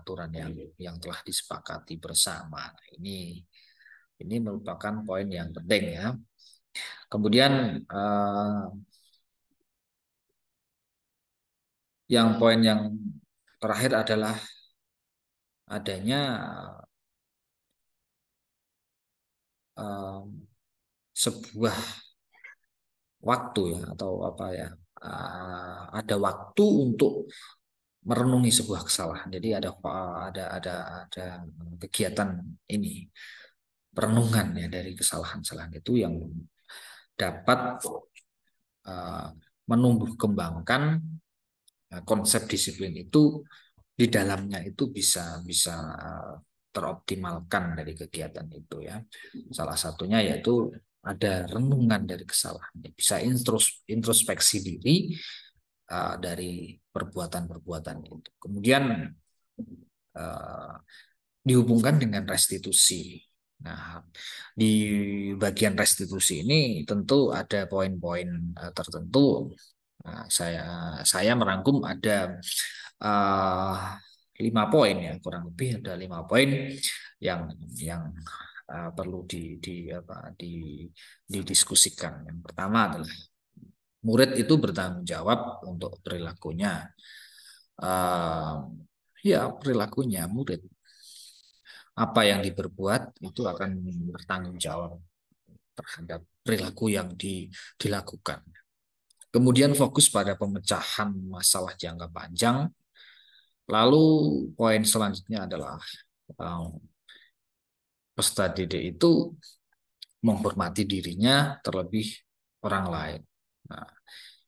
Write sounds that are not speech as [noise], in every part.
aturan yang iya. yang telah disepakati bersama. ini ini merupakan poin yang penting ya. Kemudian eh, yang poin yang terakhir adalah adanya eh, sebuah waktu ya atau apa ya eh, ada waktu untuk merenungi sebuah kesalahan. Jadi ada ada ada ada kegiatan ini perenungan ya dari kesalahan-kesalahan itu yang dapat uh, eh, menumbuh kembangkan uh, eh, konsep disiplin itu di dalamnya itu bisa bisa eh, teroptimalkan dari kegiatan itu ya. Salah satunya yaitu ada renungan dari kesalahan. Bisa intros, introspeksi diri dari perbuatan-perbuatan itu. Kemudian uh, dihubungkan dengan restitusi. Nah, di bagian restitusi ini tentu ada poin-poin uh, tertentu. Nah, saya saya merangkum ada uh, lima poin ya kurang lebih ada lima poin yang yang uh, perlu di di apa di didiskusikan. Yang pertama adalah murid itu bertanggung jawab untuk perilakunya. Uh, ya, perilakunya murid. Apa yang diperbuat itu akan bertanggung jawab terhadap perilaku yang di, dilakukan. Kemudian fokus pada pemecahan masalah jangka panjang. Lalu poin selanjutnya adalah um, peserta didik itu menghormati dirinya terlebih orang lain. Nah,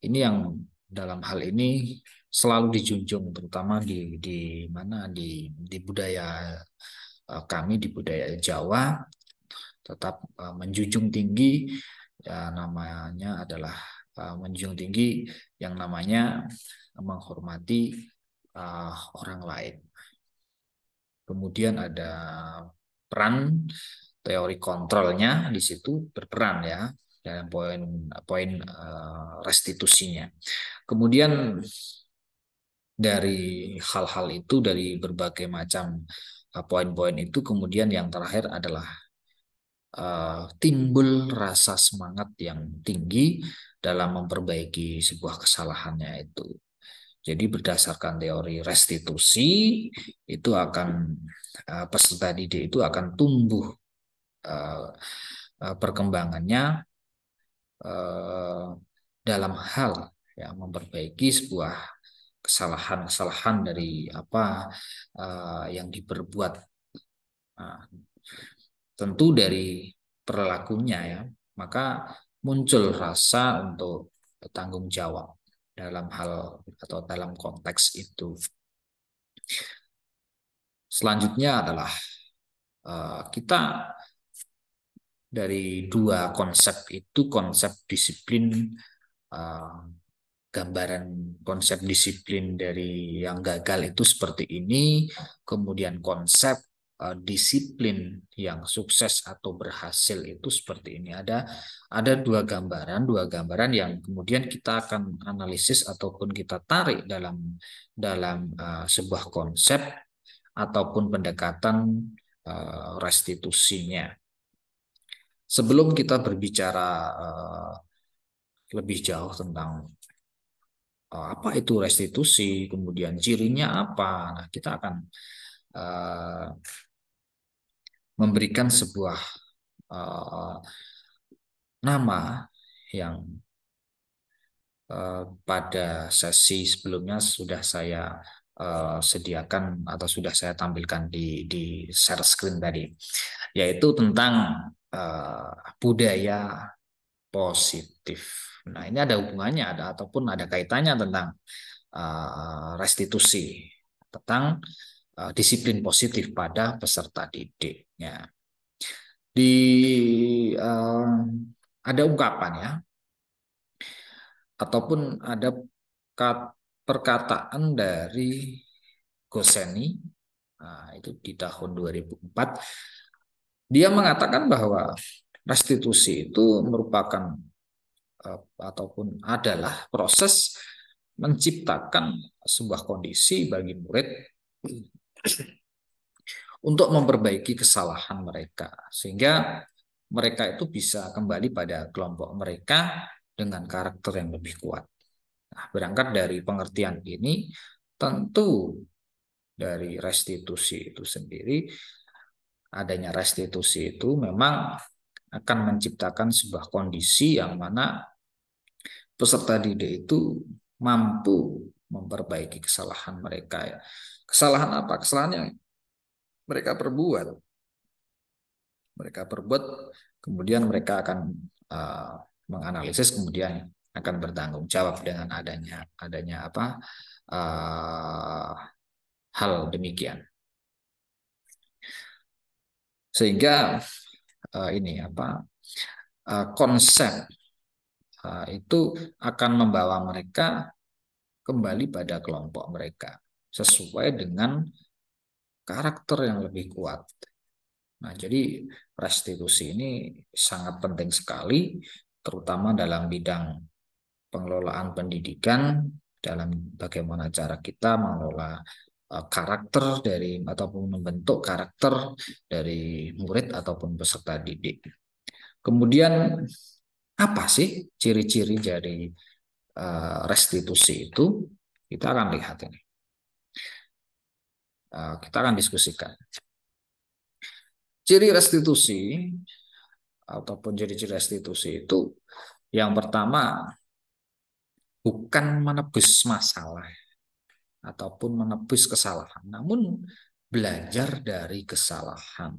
ini yang dalam hal ini selalu dijunjung terutama di di mana di di budaya eh, kami di budaya Jawa tetap eh, menjunjung tinggi ya, namanya adalah eh, menjunjung tinggi yang namanya menghormati orang lain. Kemudian ada peran teori kontrolnya di situ berperan ya dalam ya, poin poin eh, restitusinya. Kemudian dari hal-hal itu dari berbagai macam eh, poin-poin itu kemudian yang terakhir adalah eh, timbul rasa semangat yang tinggi dalam memperbaiki sebuah kesalahannya itu. Jadi berdasarkan teori restitusi itu akan peserta didik itu akan tumbuh perkembangannya Eh, dalam hal ya memperbaiki sebuah kesalahan-kesalahan dari apa eh, yang diperbuat. Nah, tentu dari perilakunya ya, maka muncul rasa untuk bertanggung jawab dalam hal atau dalam konteks itu. Selanjutnya adalah eh, kita dari dua konsep itu konsep disiplin uh, gambaran konsep disiplin dari yang gagal itu seperti ini, kemudian konsep uh, disiplin yang sukses atau berhasil itu seperti ini. Ada ada dua gambaran, dua gambaran yang kemudian kita akan analisis ataupun kita tarik dalam dalam uh, sebuah konsep ataupun pendekatan uh, restitusinya sebelum kita berbicara eh, lebih jauh tentang eh, apa itu restitusi, kemudian cirinya apa, nah kita akan eh, memberikan sebuah nama yang pada sesi sebelumnya sudah saya sediakan atau sudah saya tampilkan di di share screen tadi yaitu tentang uh, budaya positif. Nah, ini ada hubungannya ada ataupun ada kaitannya tentang uh, restitusi, tentang uh, disiplin positif pada peserta didik Di uh, ada ungkapan ya ataupun ada perkataan dari Goseni uh, itu di tahun 2004 dia mengatakan bahwa restitusi itu merupakan eh, ataupun adalah proses menciptakan sebuah kondisi bagi murid untuk memperbaiki kesalahan mereka sehingga mereka itu bisa kembali pada kelompok mereka dengan karakter yang lebih kuat. Nah, berangkat dari pengertian ini tentu dari restitusi itu sendiri adanya restitusi itu memang akan menciptakan sebuah kondisi yang mana peserta didik itu mampu memperbaiki kesalahan mereka ya. Kesalahan apa? Kesalahan yang mereka perbuat. Mereka perbuat kemudian mereka akan uh, menganalisis kemudian akan bertanggung jawab dengan adanya adanya apa uh, hal demikian. Sehingga uh, ini apa uh, konsep uh, itu akan membawa mereka kembali pada kelompok mereka sesuai dengan karakter yang lebih kuat. Nah, jadi restitusi ini sangat penting sekali terutama dalam bidang pengelolaan pendidikan dalam bagaimana cara kita mengelola Eh, karakter dari ataupun membentuk karakter dari murid ataupun peserta didik. Kemudian apa sih ciri-ciri dari eh, restitusi itu? Kita akan lihat ini. Eh, kita akan diskusikan. Ciri restitusi ataupun ciri-ciri restitusi itu yang pertama bukan menebus masalah ataupun menepis kesalahan, namun belajar dari kesalahan.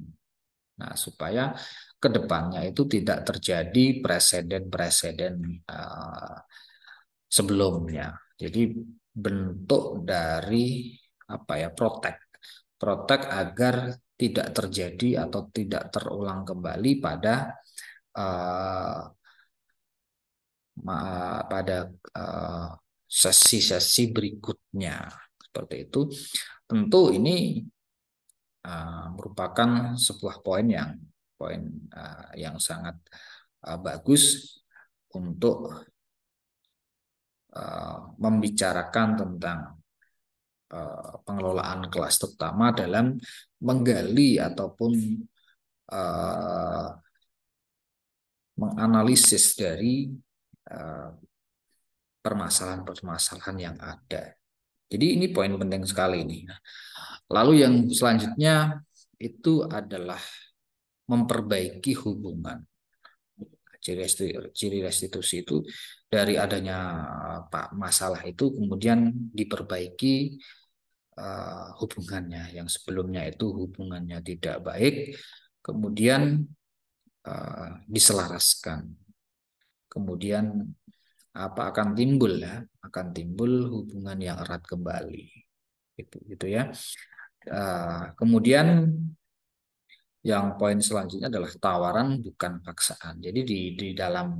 Nah, supaya kedepannya itu tidak terjadi presiden-presiden uh, sebelumnya. Jadi bentuk dari apa ya protek, protek agar tidak terjadi atau tidak terulang kembali pada uh, pada uh, sesi-sesi berikutnya. Seperti itu. Tentu ini uh, merupakan sebuah poin yang poin uh, yang sangat uh, bagus untuk uh, membicarakan tentang uh, pengelolaan kelas terutama dalam menggali ataupun uh, menganalisis dari permasalahan-permasalahan yang ada. Jadi ini poin penting sekali ini. Lalu yang selanjutnya itu adalah memperbaiki hubungan. Ciri restitusi, ciri restitusi itu dari adanya eh, pak masalah itu kemudian diperbaiki eh, hubungannya yang sebelumnya itu hubungannya tidak baik kemudian eh, diselaraskan kemudian apa akan timbul ya akan timbul hubungan yang erat kembali itu gitu ya uh, kemudian yang poin selanjutnya adalah tawaran bukan paksaan jadi di di dalam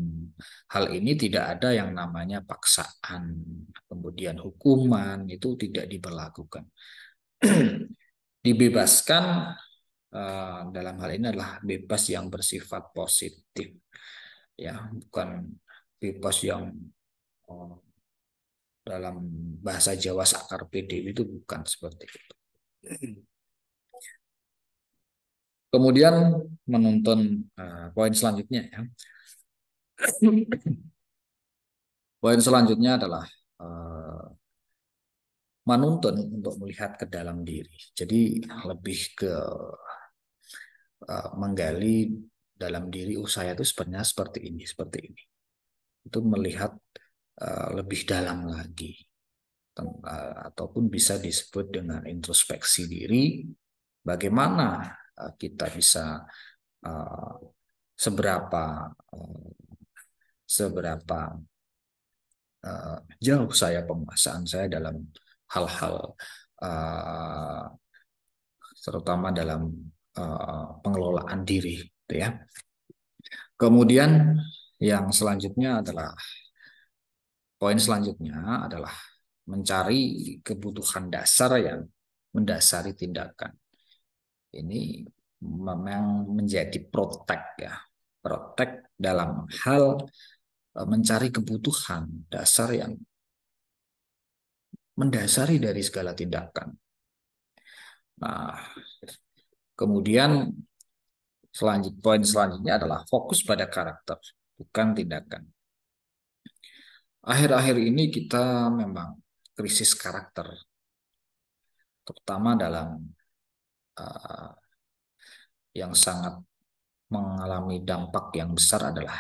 hal ini tidak ada yang namanya paksaan kemudian hukuman itu tidak diberlakukan [clears throat] dibebaskan uh, dalam hal ini adalah bebas yang bersifat positif ya bukan bebas yang eh, dalam bahasa Jawa sakar PDW itu bukan seperti itu. Kemudian menonton eh, poin selanjutnya ya. poin selanjutnya adalah eh, menuntun untuk melihat ke dalam diri. Jadi lebih ke menggali dalam diri usaha oh, itu sebenarnya seperti ini, seperti ini itu melihat uh, lebih dalam lagi eh, ataupun bisa disebut dengan introspeksi diri bagaimana eh, kita bisa uh, seberapa uh, seberapa uh, jauh saya penguasaan saya dalam hal-hal uh, terutama dalam uh, pengelolaan diri gitu ya kemudian yang selanjutnya adalah poin selanjutnya adalah mencari kebutuhan dasar yang mendasari tindakan. Ini memang menjadi protek ya, protek dalam hal e, mencari kebutuhan dasar yang mendasari dari segala tindakan. Nah, kemudian selanjut poin selanjutnya adalah fokus pada karakter bukan tindakan. Akhir-akhir ini kita memang krisis karakter, terutama dalam uh, yang sangat mengalami dampak yang besar adalah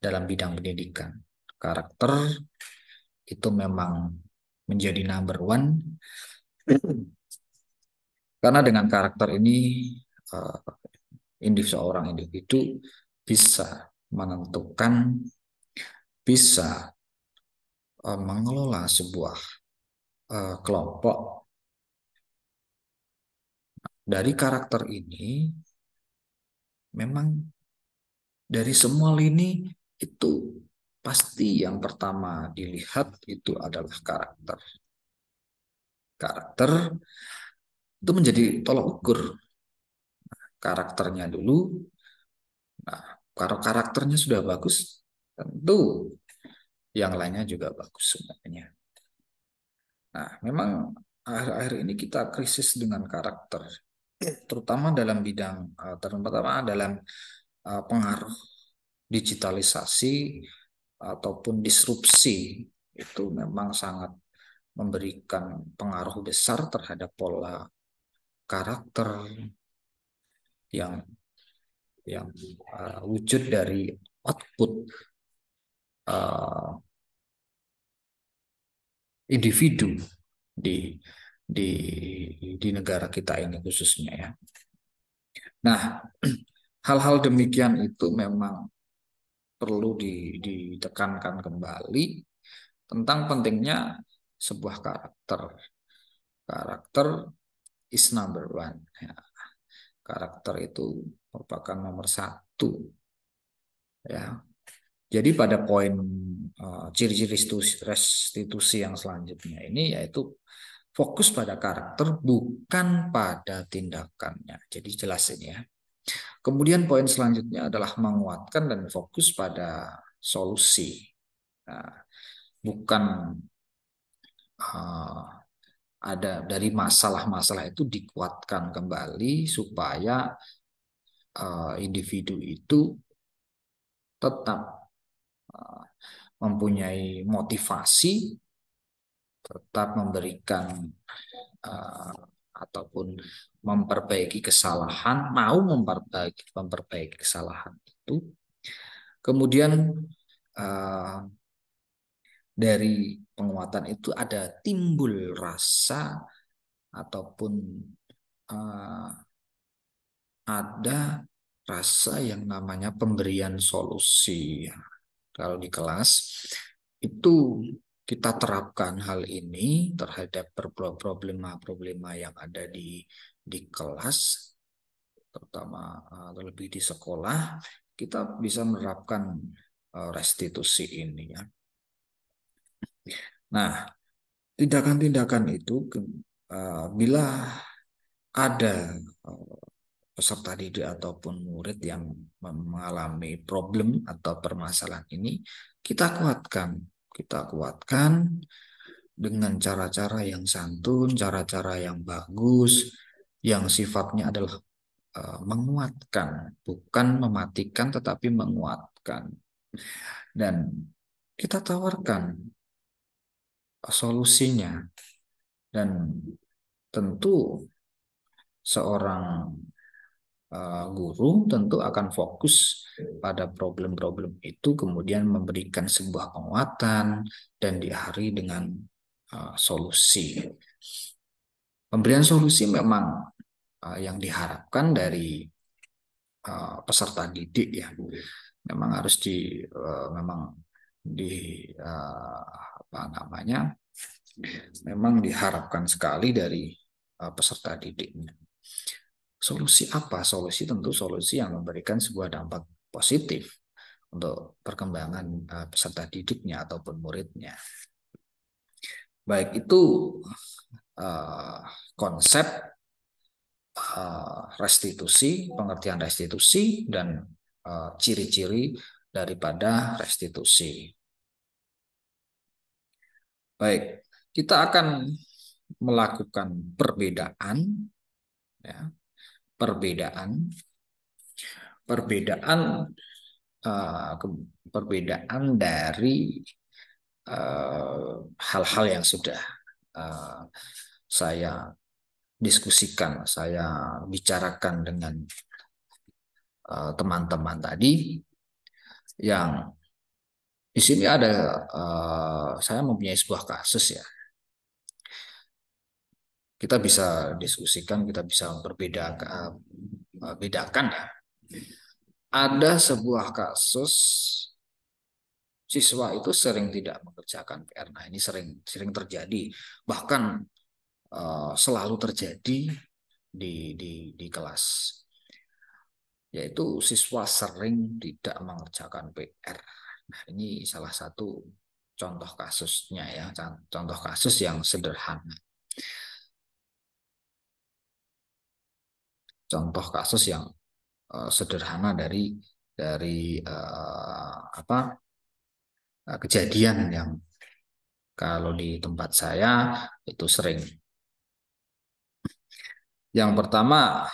dalam bidang pendidikan. Karakter itu memang menjadi number one karena dengan karakter ini eh, individu seorang individu bisa menentukan bisa eh, mengelola sebuah eh, kelompok. Dari karakter ini, memang dari semua lini itu pasti yang pertama dilihat itu adalah karakter. Karakter itu menjadi tolak ukur. Karakternya dulu kalau karakternya sudah bagus, tentu yang lainnya juga bagus sebenarnya. Nah, memang akhir-akhir ini kita krisis dengan karakter, iya. terutama dalam bidang, eh, terutama dalam eh, pengaruh digitalisasi ataupun disrupsi itu memang sangat memberikan pengaruh besar terhadap pola karakter yang yang uh, wujud dari output uh, individu di di di negara kita ini khususnya ya. Nah, [clears throat] hal-hal demikian itu memang perlu ditekankan kembali tentang pentingnya sebuah karakter. Karakter is number one. Ya karakter itu merupakan nomor satu. Ya. Jadi pada poin ciri eh, ciri-ciri restitusi yang selanjutnya ini yaitu fokus pada karakter bukan pada tindakannya. Jadi jelas ini ya. Kemudian poin selanjutnya adalah menguatkan dan fokus pada solusi. Nah, bukan uh, ada dari masalah-masalah itu dikuatkan kembali supaya eh, individu itu tetap eh, mempunyai motivasi, tetap memberikan eh, ataupun memperbaiki kesalahan, mau memperbaiki memperbaiki kesalahan itu. Kemudian dari penguatan itu ada timbul rasa ataupun uh, ada rasa yang namanya pemberian solusi. Kalau di kelas itu kita terapkan hal ini terhadap problema-problema yang ada di di kelas terutama terlebih eh, di sekolah kita bisa menerapkan eh, restitusi ini ya Nah, tindakan-tindakan itu uh, bila ada eh, peserta didik ataupun murid yang mengalami problem atau permasalahan ini kita kuatkan kita kuatkan dengan cara-cara yang santun cara-cara yang bagus yang sifatnya adalah uh, menguatkan bukan mematikan tetapi menguatkan dan kita tawarkan solusinya. Dan tentu seorang eh, guru tentu akan fokus pada problem-problem itu kemudian memberikan sebuah penguatan dan diakhiri dengan eh, solusi. Pemberian solusi memang eh, yang diharapkan dari peserta didik ya. Memang harus di memang di uh, apa namanya memang diharapkan sekali dari uh, peserta didiknya. Solusi apa? Solusi tentu solusi yang memberikan sebuah dampak positif untuk perkembangan uh, peserta didiknya ataupun muridnya. Baik itu uh, konsep restitusi, pengertian restitusi dan ciri -ciri daripada restitusi. Baik, kita akan melakukan perbedaan ya. Perbedaan perbedaan uh, perbedaan dari eh, hal-hal uh, yang sudah uh, saya diskusikan, saya bicarakan dengan teman-teman uh, teman -teman tadi yang di sini ada eh, saya mempunyai sebuah kasus ya. Kita bisa diskusikan, kita bisa berbeda eh, bedakan ya. Ada sebuah kasus siswa itu sering tidak mengerjakan PR. Nah, ini sering sering terjadi, bahkan eh, selalu terjadi di di di kelas. Yaitu siswa sering tidak mengerjakan PR Nah, ini salah satu contoh kasusnya ya, contoh kasus yang sederhana. Contoh kasus yang uh, sederhana dari dari uh, apa uh, kejadian yang kalau di tempat saya itu sering. Yang pertama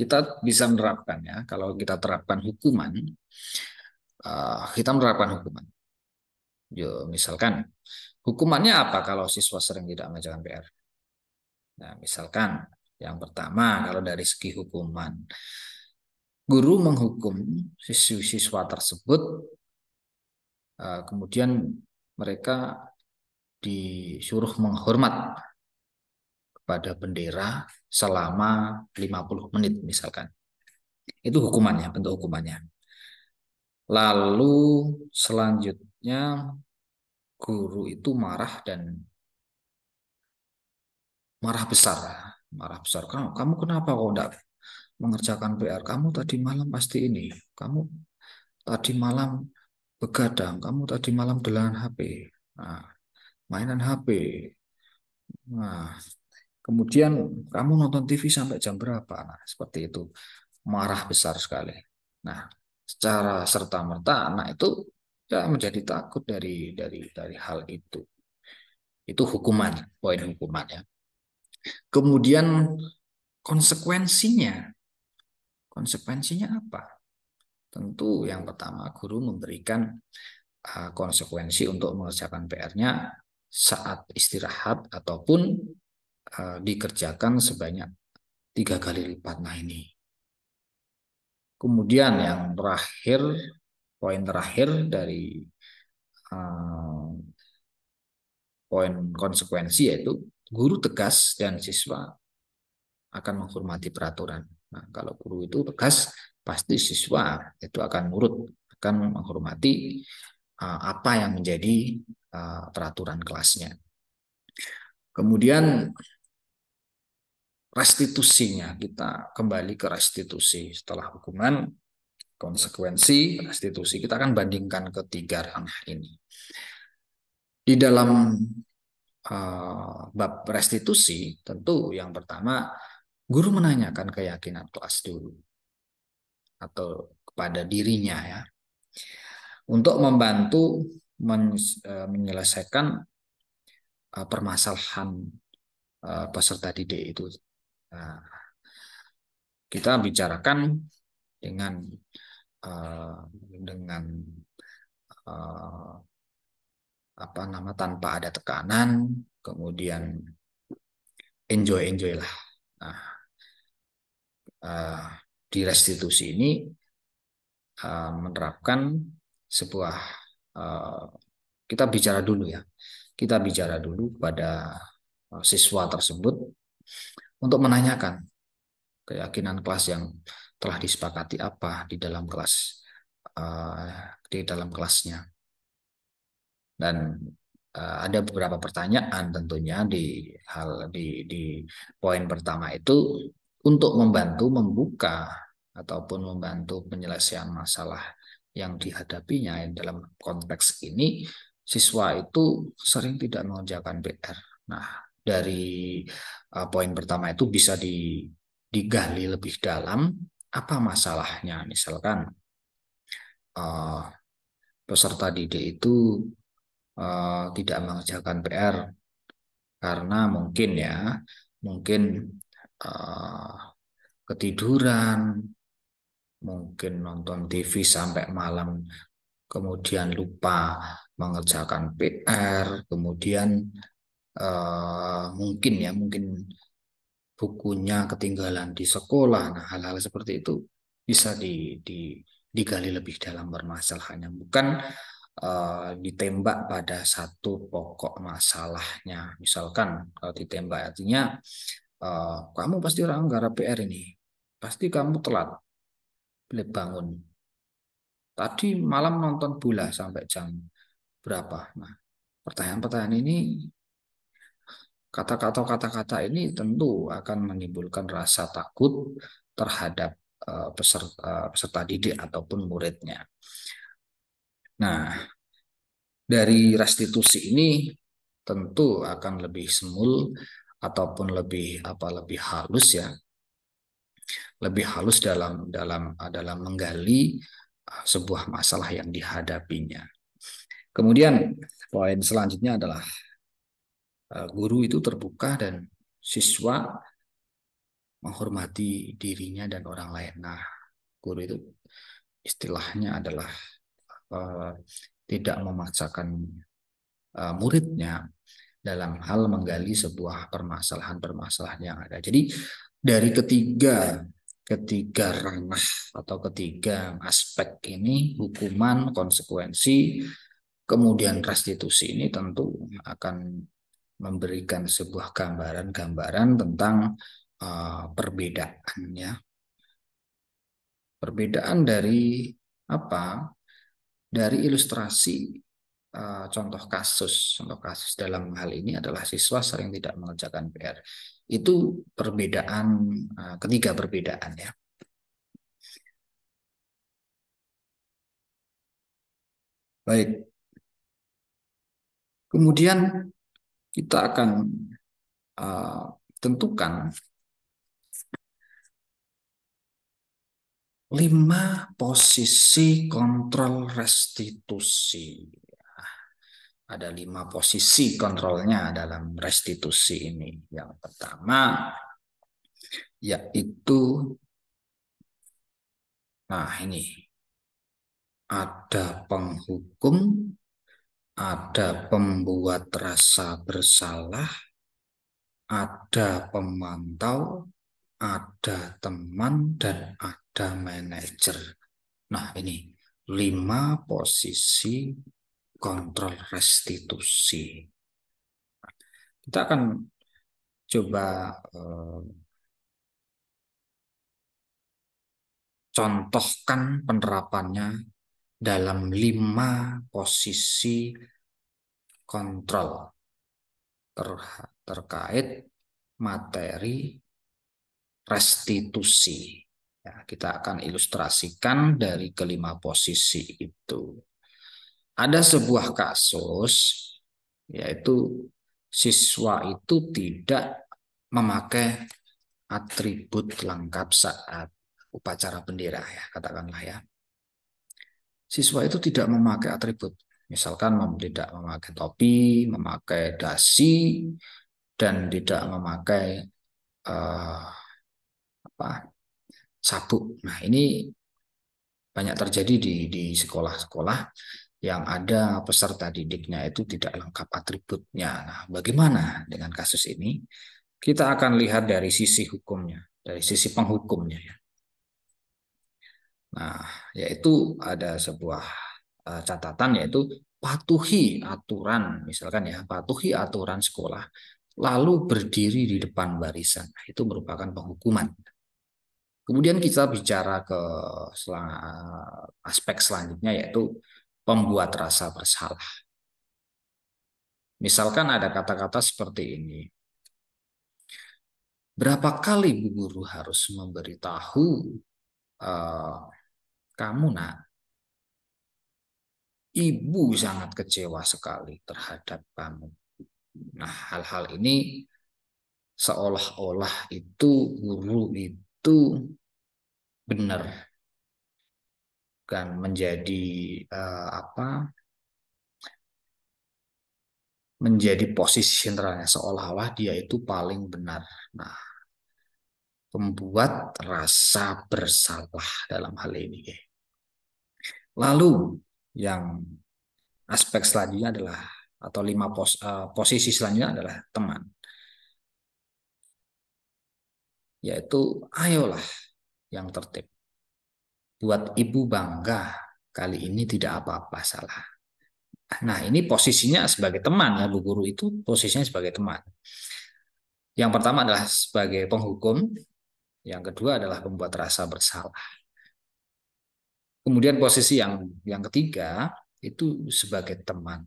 kita bisa menerapkan ya, kalau kita terapkan hukuman uh, kita menerapkan hukuman. Yo, misalkan hukumannya apa kalau siswa sering tidak mengerjakan PR? Nah, misalkan yang pertama kalau dari segi hukuman, guru menghukum siswa tersebut, ah, kemudian mereka disuruh menghormat kepada bendera selama 50 menit misalkan. Itu hukumannya, bentuk hukumannya. Lalu selanjutnya guru itu marah dan marah besar, marah besar. Kamu, kamu kenapa kok enggak mengerjakan PR? Kamu tadi malam pasti ini. Kamu tadi malam begadang, kamu tadi malam dengan HP. Nah, mainan HP. Nah, kemudian kamu nonton TV sampai jam berapa? Nah, seperti itu. Marah besar sekali. Nah, secara serta merta anak itu ya menjadi takut dari dari dari hal itu. Itu hukuman, poin hukumannya Kemudian konsekuensinya, konsekuensinya apa? Tentu yang pertama guru memberikan konsekuensi untuk mengerjakan PR-nya saat istirahat ataupun dikerjakan sebanyak tiga kali lipat. Nah ini Kemudian yang terakhir, poin terakhir dari eh, poin konsekuensi yaitu guru tegas dan siswa akan menghormati peraturan. Nah, kalau guru itu tegas, pasti siswa itu akan nurut, akan menghormati eh, apa yang menjadi eh, peraturan kelasnya. Kemudian restitusinya kita kembali ke restitusi setelah hukuman konsekuensi restitusi kita akan bandingkan ketiga ranah ini di dalam uh, bab restitusi tentu yang pertama guru menanyakan keyakinan kelas dulu atau kepada dirinya ya untuk membantu eh, menyelesaikan eh, permasalahan peserta didik itu Nah, kita bicarakan dengan uh, dengan uh, apa nama tanpa ada tekanan, kemudian enjoy enjoy lah. Nah, uh, di restitusi ini uh, menerapkan sebuah uh, kita bicara dulu ya, kita bicara dulu pada siswa tersebut untuk menanyakan keyakinan kelas yang telah disepakati apa di dalam kelas eh, di dalam kelasnya dan eh, ada beberapa pertanyaan tentunya di hal di di poin pertama itu untuk membantu membuka ataupun membantu penyelesaian masalah yang dihadapinya dalam konteks ini siswa itu sering tidak mengerjakan PR. Nah, dari uh, poin pertama itu bisa di, digali lebih dalam apa masalahnya misalkan uh, peserta didik itu uh, tidak mengerjakan PR karena mungkin ya mungkin uh, ketiduran mungkin nonton TV sampai malam kemudian lupa mengerjakan PR kemudian Eh, mungkin ya mungkin bukunya ketinggalan di sekolah nah hal-hal seperti itu bisa di, di digali lebih dalam bermasalahnya bukan uh, ditembak pada satu pokok masalahnya misalkan kalau ditembak artinya uh, kamu pasti orang negara PR ini pasti kamu telat bangun tadi malam nonton bola sampai jam berapa nah pertanyaan-pertanyaan ini Kata-kata kata-kata ini tentu akan menimbulkan rasa takut terhadap eh, peserta, eh, peserta didik ataupun muridnya. Nah, dari restitusi ini tentu akan lebih semul ataupun lebih apa lebih halus ya. Lebih halus dalam dalam dalam menggali eh, sebuah masalah yang dihadapinya. Kemudian poin selanjutnya adalah Eh, guru itu terbuka dan siswa menghormati dirinya dan orang lain. Nah, guru itu istilahnya adalah uh, tidak memaksakan uh, muridnya dalam hal menggali sebuah permasalahan-permasalahan yang ada. Jadi dari ketiga ketiga ranah atau ketiga aspek ini hukuman, konsekuensi, kemudian restitusi ini tentu akan memberikan sebuah gambaran-gambaran tentang uh, perbedaannya. Perbedaan dari apa? Dari ilustrasi uh, contoh kasus. Contoh kasus dalam hal ini adalah siswa sering tidak mengerjakan PR. Itu perbedaan uh, ketiga perbedaan ya. Baik. Kemudian kita akan uh, tentukan lima posisi kontrol restitusi. Ada lima posisi kontrolnya dalam restitusi ini. Yang pertama yaitu nah ini ada penghukum ada pembuat rasa bersalah, ada pemantau, ada teman, dan ada manajer. Nah, ini lima posisi kontrol restitusi. Kita akan coba eh, contohkan penerapannya dalam lima posisi kontrol ter terkait materi restitusi. Ya, kita akan ilustrasikan dari kelima posisi itu. Ada sebuah kasus yaitu siswa itu tidak memakai atribut lengkap saat upacara bendera ya katakanlah ya siswa itu tidak memakai atribut. Misalkan tidak memakai topi, memakai dasi, dan tidak memakai uh, apa sabuk. Nah ini banyak terjadi di di sekolah-sekolah yang ada peserta didiknya itu tidak lengkap atributnya. Nah, bagaimana dengan kasus ini? Kita akan lihat dari sisi hukumnya, dari sisi penghukumnya. Ya. Nah, yaitu ada sebuah eh, catatan yaitu patuhi aturan, misalkan ya, patuhi aturan sekolah, lalu berdiri di depan barisan. Nah, itu merupakan penghukuman. Kemudian kita bicara ke eh, aspek selanjutnya yaitu pembuat rasa bersalah. Misalkan ada kata-kata seperti ini. Berapa kali Bu Guru harus memberitahu uh, kamu nak, ibu sangat kecewa sekali terhadap kamu. Nah, hal-hal ini seolah-olah itu guru itu benar dan menjadi uh, apa menjadi posisi sentralnya seolah-olah dia itu paling benar. Nah, membuat rasa bersalah dalam hal ini. Lalu yang aspek selanjutnya adalah atau lima pos, uh, posisi selanjutnya adalah teman. Yaitu ayolah yang tertib. Buat ibu bangga kali ini tidak apa-apa salah. Nah ini posisinya sebagai teman ya Bu Guru itu posisinya sebagai teman. Yang pertama adalah sebagai penghukum, yang kedua adalah membuat rasa bersalah. Kemudian posisi yang yang ketiga itu sebagai teman.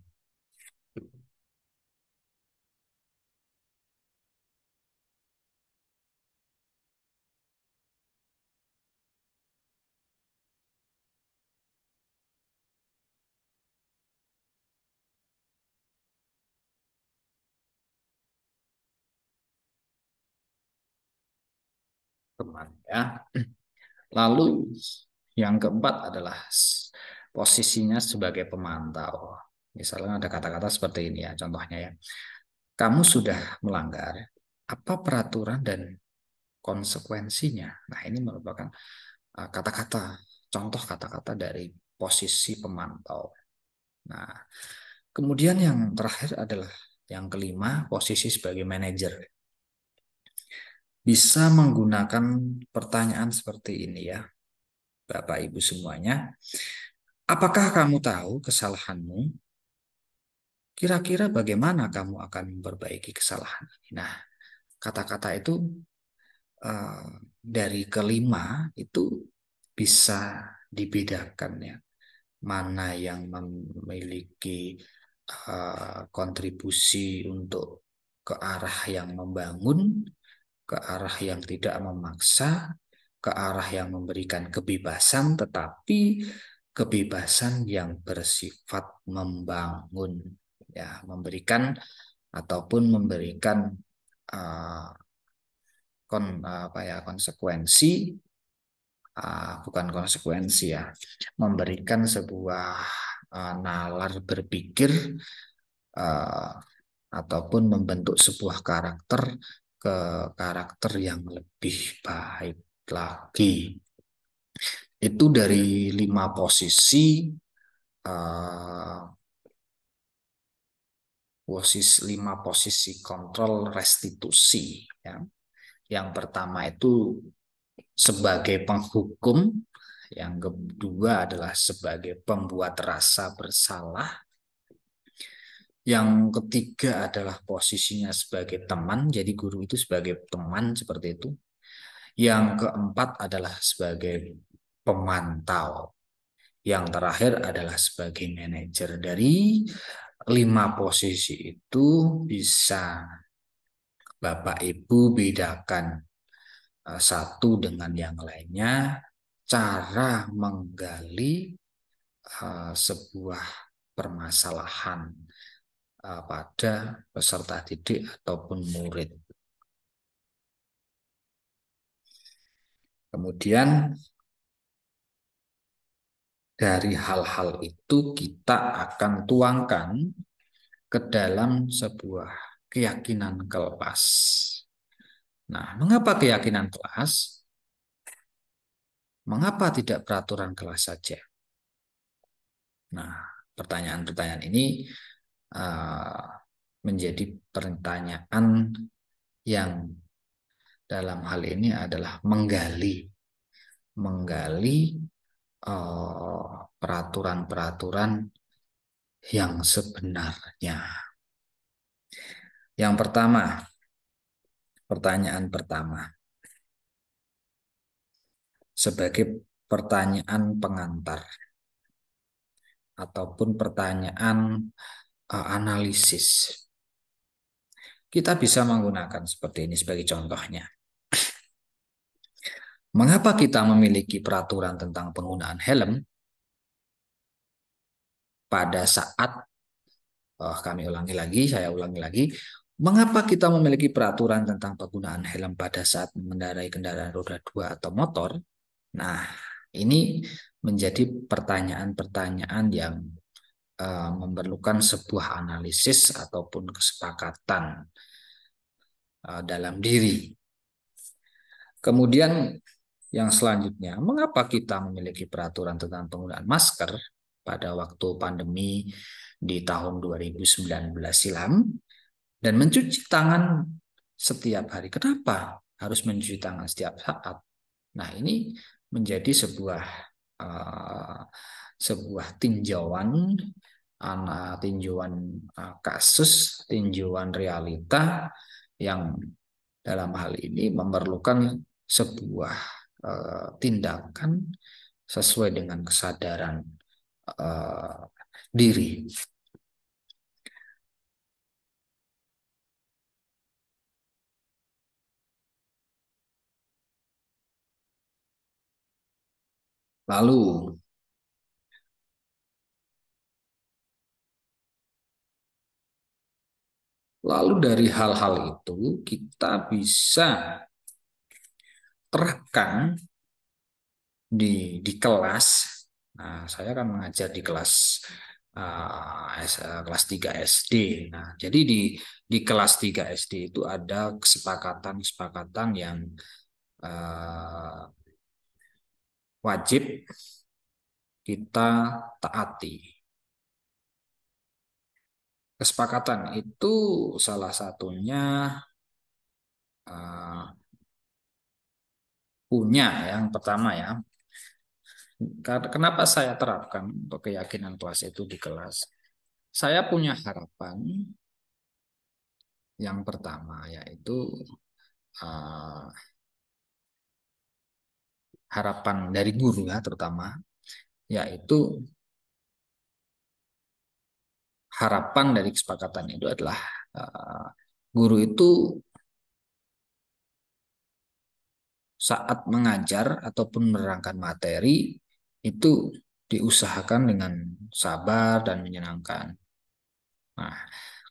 teman ya. Lalu yang keempat adalah posisinya sebagai pemantau. Misalnya ada kata-kata seperti ini ya, contohnya ya. Kamu sudah melanggar, apa peraturan dan konsekuensinya? Nah ini merupakan e, kata-kata, contoh kata-kata dari posisi pemantau. Nah, kemudian yang terakhir adalah yang kelima, posisi sebagai manajer. Bisa menggunakan pertanyaan seperti ini ya. Bapak Ibu semuanya. Apakah kamu tahu kesalahanmu? Kira-kira bagaimana kamu akan memperbaiki kesalahan Nah, kata-kata itu eh, dari kelima itu bisa dibedakan ya mana yang memiliki eh, kontribusi untuk ke arah yang membangun, ke arah yang tidak memaksa, ke arah yang memberikan kebebasan, tetapi kebebasan yang bersifat membangun, ya, memberikan ataupun memberikan uh, kon apa ya konsekuensi uh, bukan konsekuensi ya memberikan sebuah uh, nalar berpikir uh, ataupun membentuk sebuah karakter ke karakter yang lebih baik lagi. Itu hmm. dari lima posisi, uh, eh, posisi lima posisi kontrol restitusi. Ya. Yang pertama itu sebagai penghukum, yang kedua adalah sebagai pembuat rasa bersalah, yang ketiga adalah posisinya sebagai teman, jadi guru itu sebagai teman seperti itu. Yang keempat adalah sebagai pemantau. Yang terakhir adalah sebagai manajer. Dari lima posisi itu bisa Bapak Ibu bedakan eh, satu dengan yang lainnya cara menggali eh, sebuah permasalahan eh, pada peserta didik ataupun murid. Kemudian dari hal-hal itu kita akan tuangkan ke dalam sebuah keyakinan kelas. Nah, mengapa keyakinan kelas? Mengapa tidak peraturan kelas saja? Nah, pertanyaan-pertanyaan ini uh, menjadi pertanyaan yang dalam hal ini adalah menggali menggali eh, peraturan-peraturan uh, yang sebenarnya. Yang pertama, pertanyaan pertama. Sebagai pertanyaan pengantar ataupun pertanyaan uh, analisis kita bisa menggunakan seperti ini sebagai contohnya. Mengapa kita memiliki peraturan tentang penggunaan helm? Pada saat oh, kami ulangi lagi, saya ulangi lagi, mengapa kita memiliki peraturan tentang penggunaan helm pada saat mengendarai kendaraan roda dua atau motor? Nah, ini menjadi pertanyaan-pertanyaan yang Eh, memerlukan sebuah analisis ataupun kesepakatan eh, dalam diri. Kemudian yang selanjutnya, mengapa kita memiliki peraturan tentang penggunaan masker pada waktu pandemi di tahun 2019 silam dan mencuci tangan setiap hari. Kenapa harus mencuci tangan setiap saat? Nah, ini menjadi sebuah uh, sebuah tinjauan anak tinjauan kasus, tinjauan realita yang dalam hal ini memerlukan sebuah e, tindakan sesuai dengan kesadaran e, diri. Lalu Lalu dari hal-hal itu kita bisa terapkan di di kelas. Nah, saya akan mengajar di kelas uh, kelas 3 SD. Nah, jadi di di kelas 3 SD itu ada kesepakatan-kesepakatan yang uh, wajib kita taati kesepakatan itu salah satunya eh, punya ya, yang pertama ya. Kenapa saya terapkan untuk keyakinan kelas itu di kelas? Saya punya harapan yang pertama yaitu eh, harapan dari guru ya terutama yaitu harapan dari kesepakatan itu adalah uh, guru itu saat mengajar ataupun menerangkan materi itu diusahakan dengan sabar dan menyenangkan. Nah,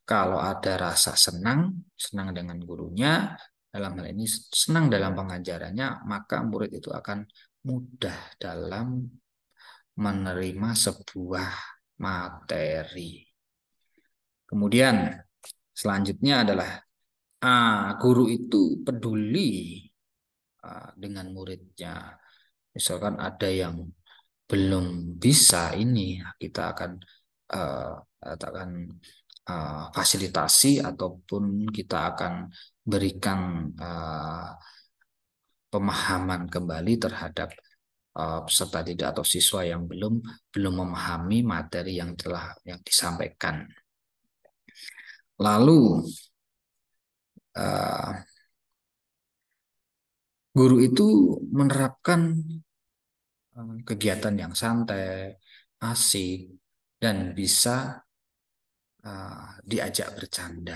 kalau ada rasa senang, senang dengan gurunya, dalam hal ini senang dalam pengajarannya, maka murid itu akan mudah dalam menerima sebuah materi. Kemudian selanjutnya adalah ah, guru itu peduli ah, dengan muridnya. Misalkan ada yang belum bisa ini kita akan uh, katakan uh, fasilitasi ataupun kita akan berikan uh, pemahaman kembali terhadap uh, peserta didik atau siswa yang belum belum memahami materi yang telah yang disampaikan. Lalu uh, guru itu menerapkan eh, kegiatan yang santai, asik, dan bisa uh, diajak bercanda.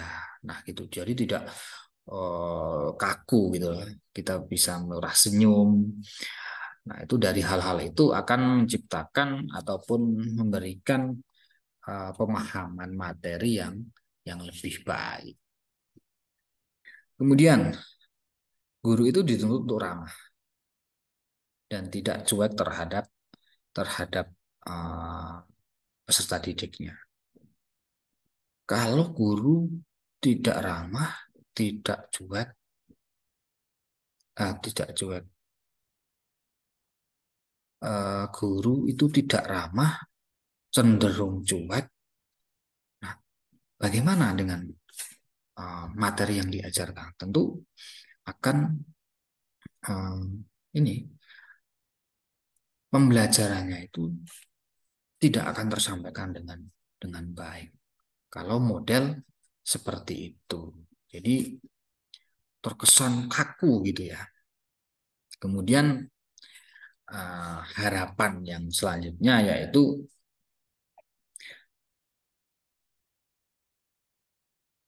Nah gitu, jadi tidak uh, kaku gitu loh. Kita bisa merah senyum. Nah itu dari hal-hal itu akan menciptakan ataupun memberikan uh, pemahaman materi yang yang lebih baik. Kemudian, guru itu dituntut untuk ramah dan tidak cuek terhadap terhadap uh, peserta didiknya. Kalau guru tidak ramah, tidak cuek, uh, tidak cuek, eh, guru itu tidak ramah, cenderung cuek, Bagaimana dengan uh, materi yang diajarkan? Tentu akan uh, ini pembelajarannya itu tidak akan tersampaikan dengan dengan baik kalau model seperti itu. Jadi terkesan kaku gitu ya. Kemudian uh, harapan yang selanjutnya yaitu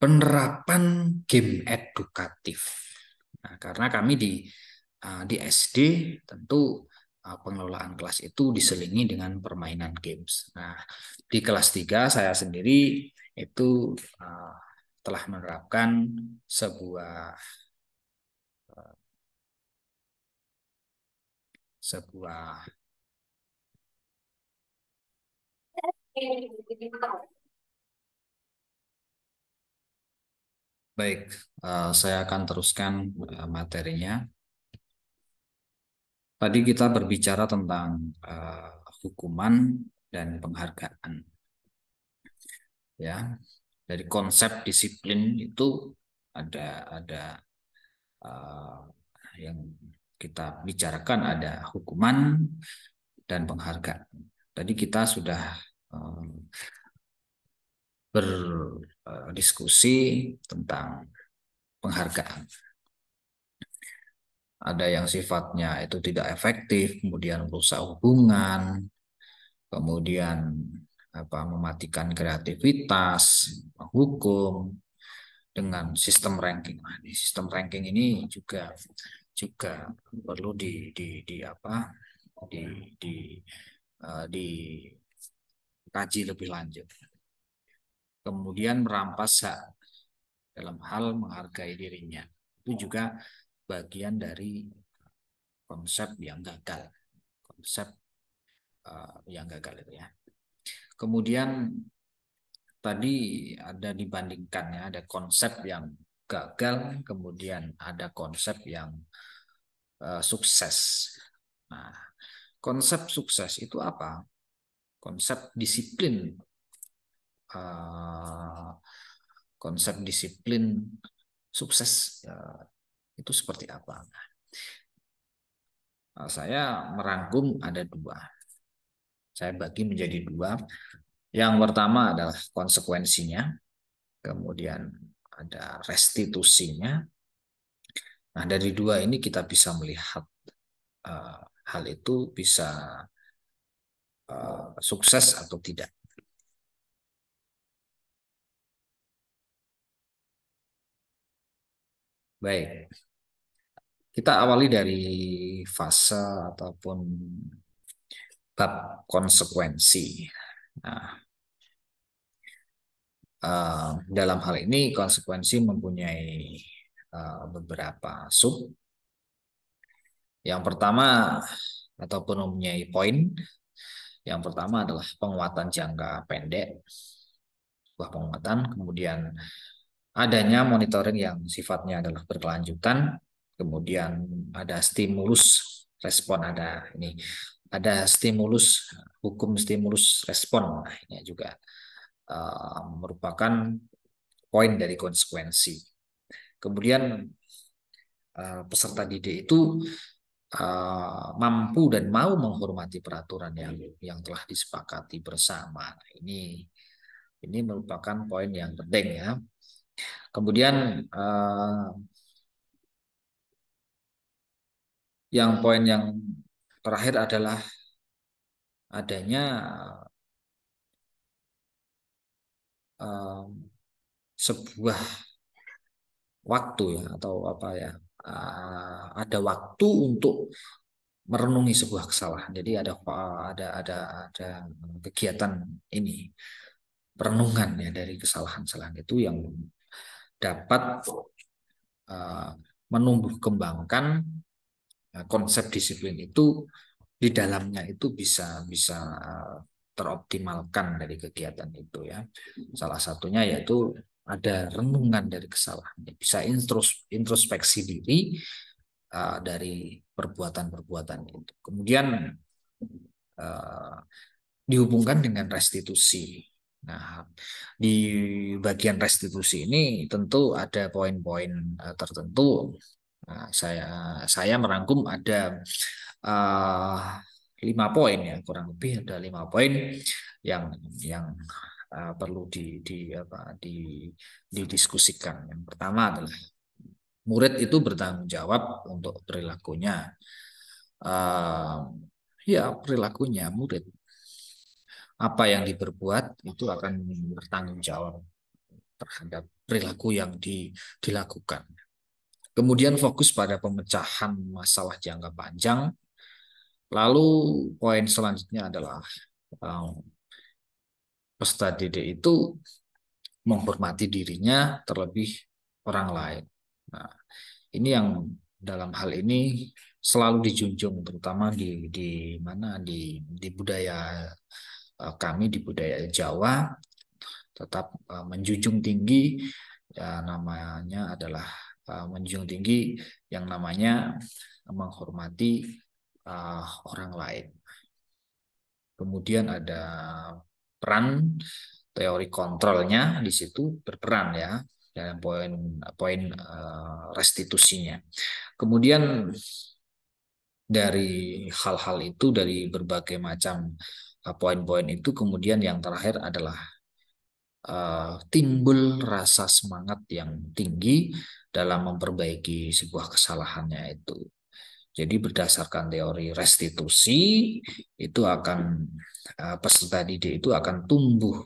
penerapan game edukatif. Nah, karena kami di eh, di SD tentu eh, pengelolaan kelas itu diselingi dengan permainan games. Nah, di kelas 3 saya sendiri itu eh, telah menerapkan sebuah sebuah Baik, eh, saya akan teruskan eh, materinya. Tadi kita berbicara tentang eh, hukuman dan penghargaan. Ya, dari konsep disiplin itu ada ada yang kita bicarakan ada hukuman dan penghargaan. Tadi kita sudah berdiskusi tentang penghargaan. Ada yang sifatnya itu tidak efektif, kemudian merusak hubungan, kemudian apa mematikan kreativitas, hukum dengan sistem ranking. Nah, ini sistem ranking ini juga juga perlu di di, di apa di di uh, kaji lebih lanjut kemudian merampas hak dalam hal menghargai dirinya. Itu juga bagian dari konsep yang gagal. Konsep uh, yang gagal itu ya. Kemudian tadi ada dibandingkan ya ada konsep yang gagal, kemudian ada konsep yang uh, sukses. Nah, konsep sukses itu apa? Konsep disiplin Eh, konsep disiplin sukses uh, itu seperti apa. Nah, saya merangkum ada dua. Saya bagi menjadi dua. Yang pertama adalah konsekuensinya, kemudian ada restitusinya. Nah, dari dua ini kita bisa melihat uh, hal itu bisa uh, sukses atau tidak. Baik. Kita awali dari fase ataupun bab konsekuensi. Nah, eh, dalam hal ini konsekuensi mempunyai eh, beberapa sub. Yang pertama ataupun mempunyai poin. Yang pertama adalah penguatan jangka pendek, sebuah penguatan, kemudian adanya monitoring yang sifatnya adalah berkelanjutan, kemudian ada stimulus respon ada ini ada stimulus hukum stimulus respon nah, ini juga uh, merupakan poin dari konsekuensi kemudian uh, peserta didik itu uh, mampu dan mau menghormati peraturan yang yang telah disepakati bersama nah, ini ini merupakan poin yang penting ya Kemudian uh, yang poin yang terakhir adalah adanya uh, sebuah waktu ya atau apa ya uh, ada waktu untuk merenungi sebuah kesalahan. Jadi ada ada ada ada kegiatan ini perenungan ya dari kesalahan-kesalahan itu yang dapat uh, eh, menumbuh kembangkan uh, eh, konsep disiplin itu di dalamnya itu bisa bisa eh, teroptimalkan dari kegiatan itu ya. Salah satunya yaitu ada renungan dari kesalahan, bisa intros, introspeksi diri uh, dari perbuatan-perbuatan itu. Kemudian uh, dihubungkan dengan restitusi. Nah, di bagian restitusi ini tentu ada poin-poin eh, tertentu. Nah, saya saya merangkum ada uh, lima poin ya kurang lebih ada lima poin yang yang uh, perlu di di apa di didiskusikan. Yang pertama adalah murid itu bertanggung jawab untuk perilakunya. Uh, ya perilakunya murid apa yang diperbuat itu akan bertanggung jawab terhadap perilaku yang di, dilakukan. Kemudian fokus pada pemecahan masalah jangka panjang. Lalu poin selanjutnya adalah um, peserta didik itu menghormati dirinya terlebih orang lain. Nah, ini yang dalam hal ini selalu dijunjung terutama di di mana di di budaya Eh, kami di budaya Jawa tetap eh, menjunjung tinggi ya, namanya adalah eh, menjunjung tinggi yang namanya menghormati orang lain. Kemudian ada peran teori kontrolnya di situ berperan ya dalam poin poin restitusinya. Kemudian dari hal-hal itu dari berbagai macam poin-poin itu kemudian yang terakhir adalah uh, timbul rasa semangat yang tinggi dalam memperbaiki sebuah kesalahannya itu. Jadi berdasarkan teori restitusi itu akan uh, peserta didik itu akan tumbuh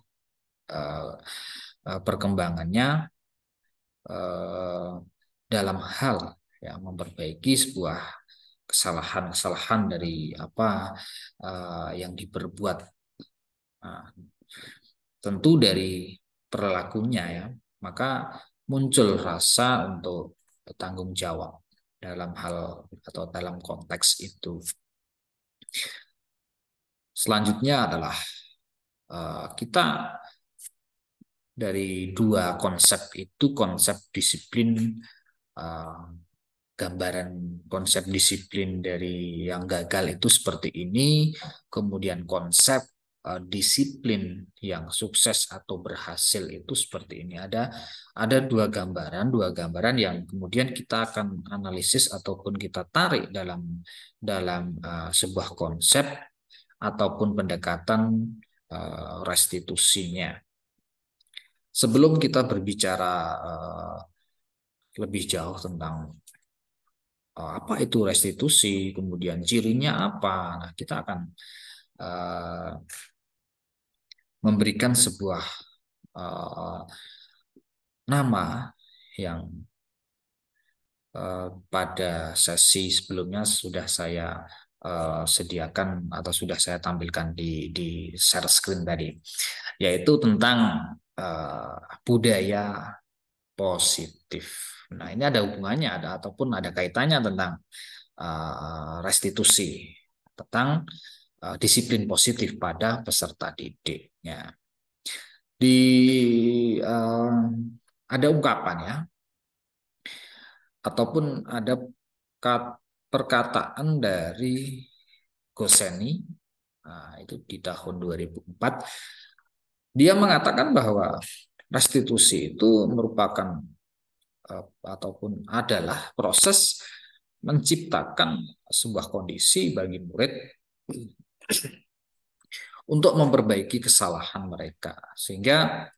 uh, uh, perkembangannya uh, dalam hal ya memperbaiki sebuah kesalahan-kesalahan dari apa uh, yang diperbuat. Nah, tentu dari perilakunya ya, maka muncul rasa untuk bertanggung jawab dalam hal atau dalam konteks itu. Selanjutnya adalah uh, kita dari dua konsep itu konsep disiplin uh, gambaran konsep disiplin dari yang gagal itu seperti ini, kemudian konsep uh, disiplin yang sukses atau berhasil itu seperti ini. Ada ada dua gambaran, dua gambaran yang kemudian kita akan analisis ataupun kita tarik dalam dalam uh, sebuah konsep ataupun pendekatan uh, restitusinya. Sebelum kita berbicara uh, lebih jauh tentang Eh, apa itu restitusi, kemudian cirinya apa. Nah, kita akan uh, memberikan sebuah uh, nama yang uh, pada sesi sebelumnya sudah saya uh, sediakan atau sudah saya tampilkan di di share screen tadi, yaitu tentang uh, budaya positif Nah, ini ada hubungannya ada ataupun ada kaitannya tentang uh, restitusi, tentang uh, disiplin positif pada peserta didiknya. Di uh, ada ungkapan ya ataupun ada perkataan dari Goseni nah, itu di tahun 2004 dia mengatakan bahwa restitusi itu merupakan ataupun adalah proses menciptakan sebuah kondisi bagi murid untuk memperbaiki kesalahan mereka sehingga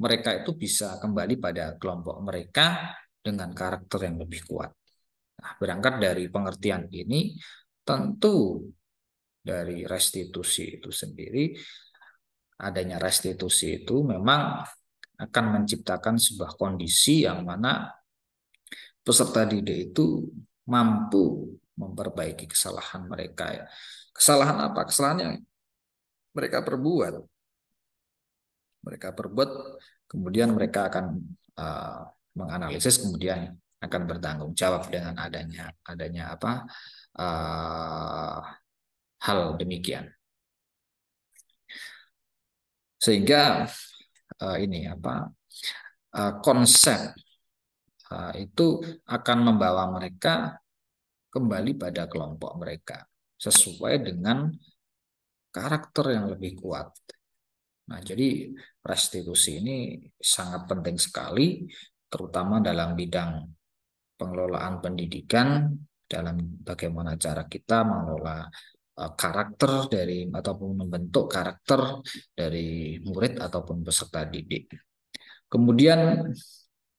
mereka itu bisa kembali pada kelompok mereka dengan karakter yang lebih kuat. Nah, berangkat dari pengertian ini tentu dari restitusi itu sendiri adanya restitusi itu memang akan menciptakan sebuah kondisi yang mana peserta didik itu mampu memperbaiki kesalahan mereka ya. Kesalahan apa? Kesalahan yang mereka perbuat. Mereka perbuat, kemudian mereka akan uh, menganalisis, kemudian akan bertanggung jawab dengan adanya adanya apa uh, hal demikian. Sehingga uh, ini apa uh, konsep itu akan membawa mereka kembali pada kelompok mereka sesuai dengan karakter yang lebih kuat. Nah, jadi restitusi ini sangat penting sekali terutama dalam bidang pengelolaan pendidikan dalam bagaimana cara kita mengelola eh, karakter dari ataupun membentuk karakter dari murid ataupun peserta didik. Kemudian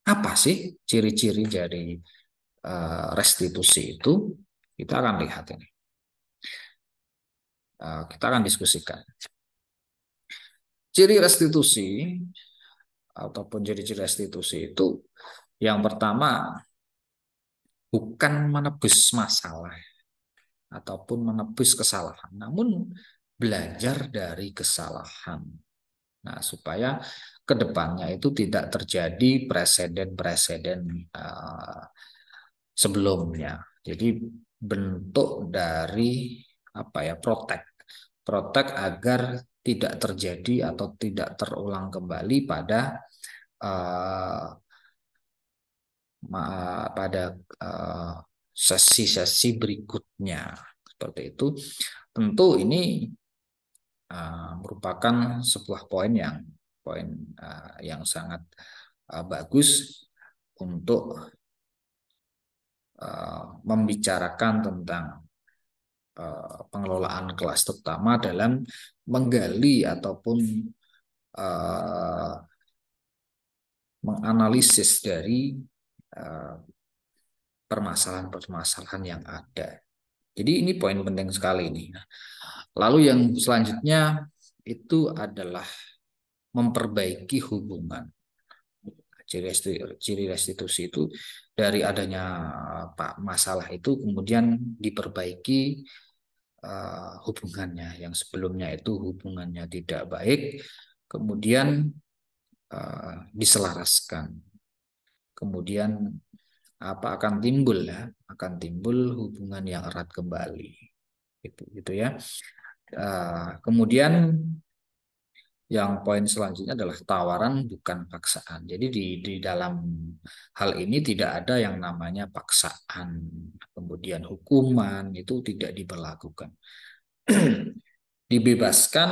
apa sih ciri-ciri dari eh, restitusi itu? Kita akan lihat ini. Eh, kita akan diskusikan. Ciri restitusi ataupun ciri-ciri restitusi itu yang pertama bukan menebus masalah ataupun menebus kesalahan, namun belajar dari kesalahan. Nah, supaya kedepannya itu tidak terjadi presiden-presiden uh, sebelumnya. Jadi bentuk dari apa ya protek, protek agar tidak terjadi atau tidak terulang kembali pada uh, pada sesi eh, sesi-sesi berikutnya seperti itu. Tentu ini uh, merupakan sebuah poin yang poin uh, yang sangat uh, bagus untuk uh, membicarakan tentang uh, pengelolaan kelas terutama dalam menggali ataupun uh, menganalisis dari permasalahan-permasalahan uh, yang ada. Jadi ini poin penting sekali ini. Lalu yang selanjutnya itu adalah memperbaiki hubungan. Ciri restitusi, ciri restitusi itu dari adanya pak masalah itu kemudian diperbaiki uh, hubungannya yang sebelumnya itu hubungannya tidak baik kemudian uh, diselaraskan kemudian apa akan timbul ya akan timbul hubungan yang erat kembali itu gitu ya uh, kemudian yang poin selanjutnya adalah tawaran bukan paksaan. Jadi di, di dalam hal ini tidak ada yang namanya paksaan, kemudian hukuman itu tidak diberlakukan. [clears throat] Dibebaskan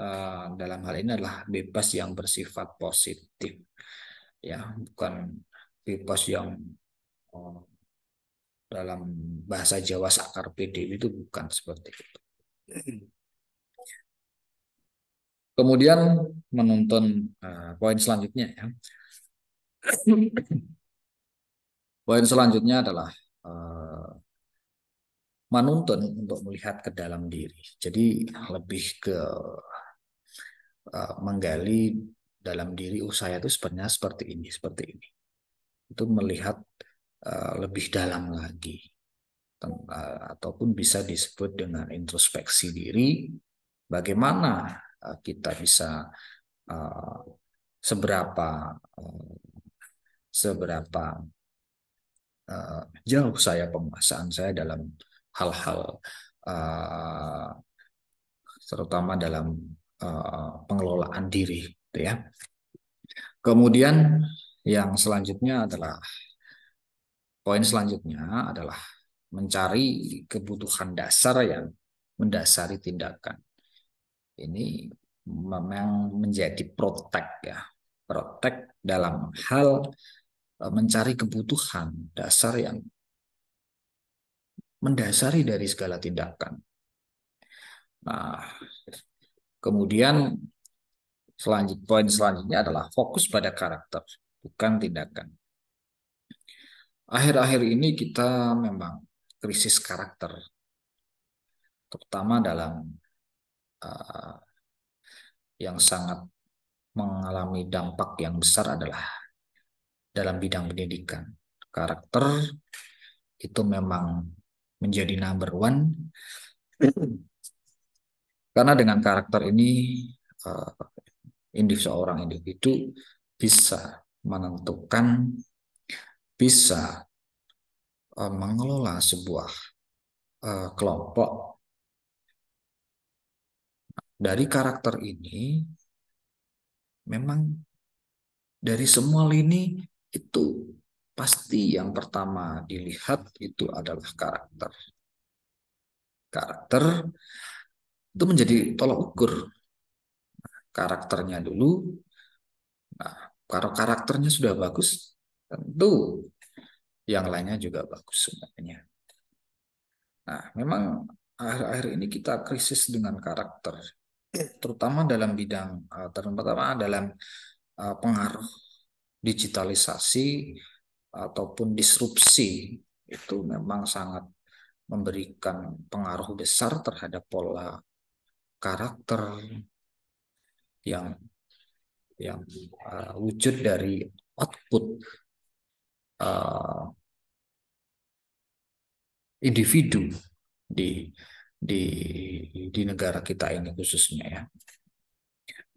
uh, dalam hal ini adalah bebas yang bersifat positif, ya bukan bebas yang uh, dalam bahasa Jawa sakar PDW itu bukan seperti itu. [clears throat] Kemudian menonton uh, poin selanjutnya ya. [coughs] poin selanjutnya adalah uh, eh, menuntun untuk melihat ke dalam diri. Jadi lebih ke uh, menggali dalam diri usaha oh, itu sebenarnya seperti ini, seperti ini. Itu melihat uh, lebih dalam lagi. ataupun bisa disebut dengan introspeksi diri. Bagaimana Eh, kita bisa uh, seberapa uh, seberapa uh, jauh saya penguasaan saya dalam hal-hal uh, terutama dalam uh, pengelolaan diri gitu ya kemudian yang selanjutnya adalah poin selanjutnya adalah mencari kebutuhan dasar yang mendasari tindakan ini memang menjadi protek ya protek dalam hal e, mencari kebutuhan dasar yang mendasari dari segala tindakan. Nah, kemudian selanjut poin selanjutnya adalah fokus pada karakter, bukan tindakan. Akhir-akhir ini kita memang krisis karakter, terutama dalam Eh, yang sangat mengalami dampak yang besar adalah dalam bidang pendidikan. Karakter itu memang menjadi number one karena dengan karakter ini eh, individu seorang individu bisa menentukan bisa eh, mengelola sebuah kelompok dari karakter ini memang dari semua lini itu pasti yang pertama dilihat itu adalah karakter. Karakter itu menjadi tolak ukur. karakternya dulu. Nah, kalau karakternya sudah bagus, tentu yang lainnya juga bagus sebenarnya. Nah, memang akhir-akhir ini kita krisis dengan karakter terutama dalam bidang eh, terutama dalam eh, pengaruh digitalisasi ataupun disrupsi itu memang sangat memberikan pengaruh besar terhadap pola karakter yang yang uh, wujud dari output uh, individu di di di negara kita ini khususnya ya.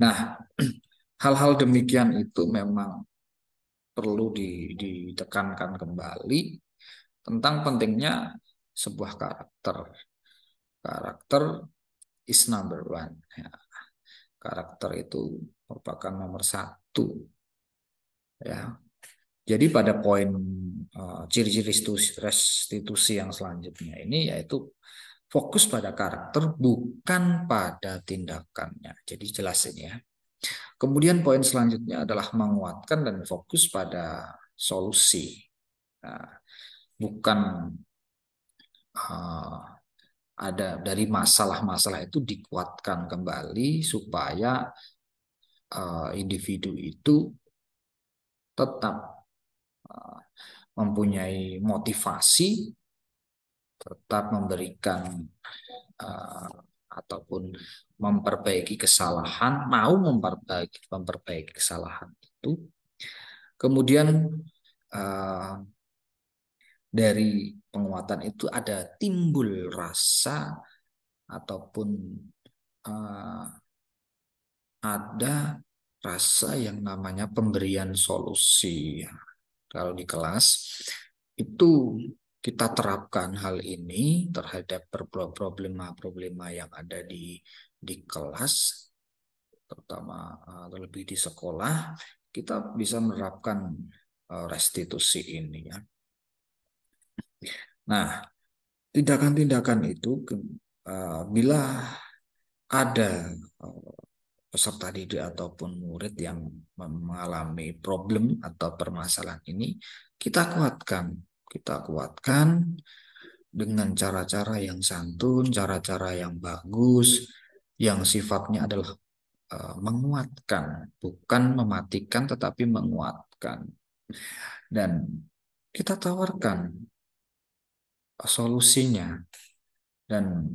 Nah, [clears throat] hal-hal demikian itu memang perlu ditekankan kembali tentang pentingnya sebuah karakter. Karakter is number one. Ya. Karakter itu merupakan nomor satu. Ya. Jadi pada poin uh, eh, ciri -ciri restitusi yang selanjutnya ini yaitu fokus pada karakter bukan pada tindakannya. Jadi jelas ini ya. Kemudian poin selanjutnya adalah menguatkan dan fokus pada solusi. Nah, bukan uh, ada dari masalah-masalah itu dikuatkan kembali supaya uh, individu itu tetap uh, mempunyai motivasi tetap memberikan uh, ataupun memperbaiki kesalahan, mau memperbaiki, memperbaiki kesalahan itu. Kemudian uh, dari penguatan itu ada timbul rasa ataupun uh, ada rasa yang namanya pemberian solusi. Kalau di kelas itu kita terapkan hal ini terhadap problema-problema yang ada di di kelas terutama eh, terlebih di sekolah kita bisa menerapkan eh, restitusi ini ya. Nah, tindakan-tindakan itu eh, bila ada peserta didik ataupun murid yang mengalami problem atau permasalahan ini kita kuatkan kita kuatkan dengan cara-cara yang santun, cara-cara yang bagus, yang sifatnya adalah eh, menguatkan, bukan mematikan, tetapi menguatkan. Dan kita tawarkan solusinya, dan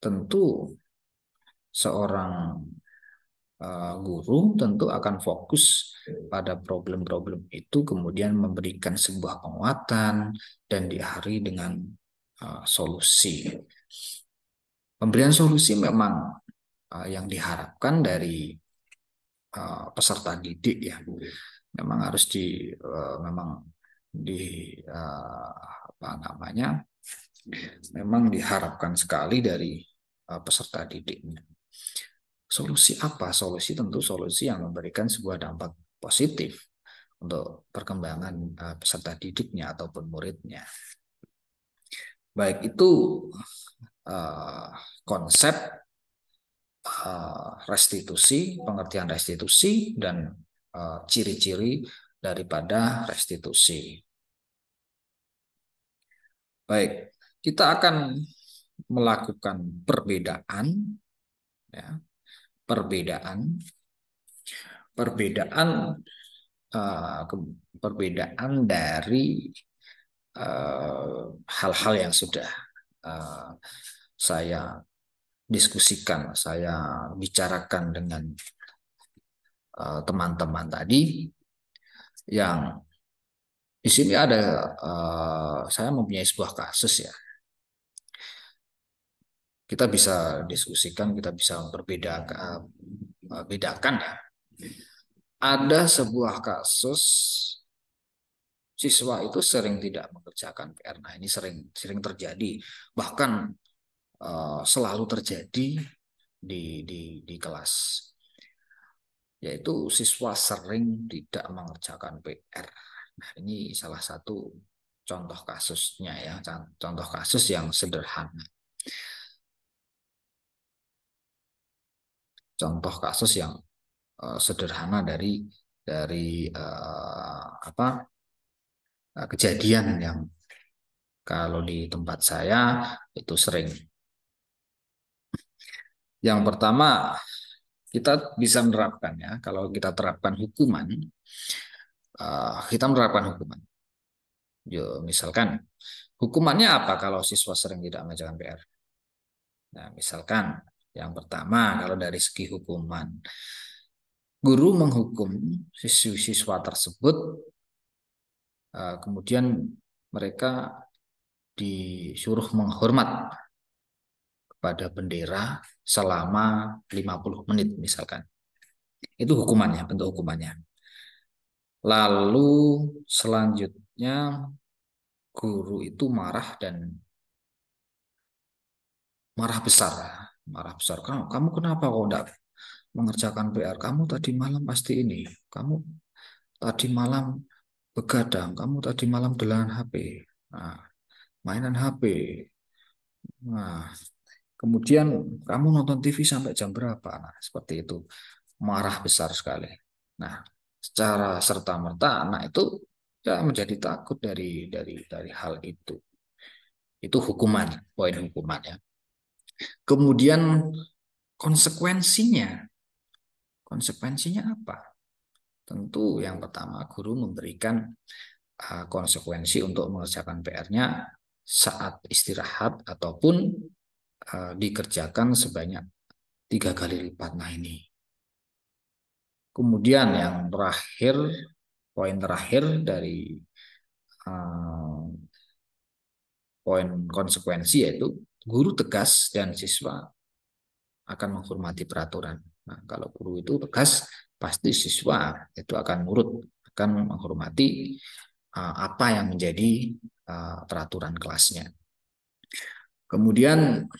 tentu seorang Eh, guru tentu akan fokus pada problem-problem itu kemudian memberikan sebuah penguatan dan diakhiri dengan eh, solusi. Pemberian solusi memang eh, yang diharapkan dari peserta didik ya. Memang harus di memang di apa namanya? Memang diharapkan sekali dari peserta didiknya solusi apa? Solusi tentu solusi yang memberikan sebuah dampak positif untuk perkembangan eh, peserta didiknya ataupun muridnya. Baik itu eh, konsep eh, restitusi, pengertian restitusi dan ciri-ciri daripada restitusi. Baik, kita akan melakukan perbedaan ya, perbedaan perbedaan uh, perbedaan dari eh, hal-hal uh, yang sudah uh, saya diskusikan, saya bicarakan dengan teman-teman uh, tadi yang di sini ada uh, saya mempunyai sebuah kasus ya kita bisa diskusikan, kita bisa berbeda eh, bedakan ya. Ada sebuah kasus siswa itu sering tidak mengerjakan PR. Nah, ini sering sering terjadi, bahkan uh, selalu terjadi di di di kelas. Yaitu siswa sering tidak mengerjakan PR. Nah, ini salah satu contoh kasusnya ya, contoh kasus yang sederhana. contoh kasus yang uh, sederhana dari dari uh, apa uh, kejadian yang kalau di tempat saya itu sering. Yang pertama kita bisa menerapkan ya kalau kita terapkan hukuman uh, kita menerapkan hukuman. Yo, misalkan hukumannya apa kalau siswa sering tidak mengerjakan PR? Nah, misalkan yang pertama, hmm. kalau dari segi hukuman, guru menghukum siswa-siswa tersebut, eh, kemudian mereka disuruh menghormat kepada bendera selama 50 menit misalkan. Itu hukumannya, bentuk hukumannya. Lalu selanjutnya guru itu marah dan marah besar marah besar kamu kamu kenapa kok tidak mengerjakan PR kamu tadi malam pasti ini kamu tadi malam begadang kamu tadi malam dengan HP nah, mainan HP nah kemudian kamu nonton TV sampai jam berapa nah seperti itu marah besar sekali nah secara serta merta anak itu ya menjadi takut dari dari dari hal itu itu hukuman poin hukumannya Kemudian konsekuensinya, konsekuensinya apa? Tentu yang pertama guru memberikan eh, konsekuensi untuk mengerjakan PR-nya saat istirahat ataupun eh, dikerjakan sebanyak tiga kali lipat. Nah ini. Kemudian yang terakhir, poin terakhir dari eh, poin konsekuensi yaitu guru tegas dan siswa akan menghormati peraturan. Nah, kalau guru itu tegas, pasti siswa itu akan nurut, akan menghormati eh, apa yang menjadi eh, peraturan kelasnya. Kemudian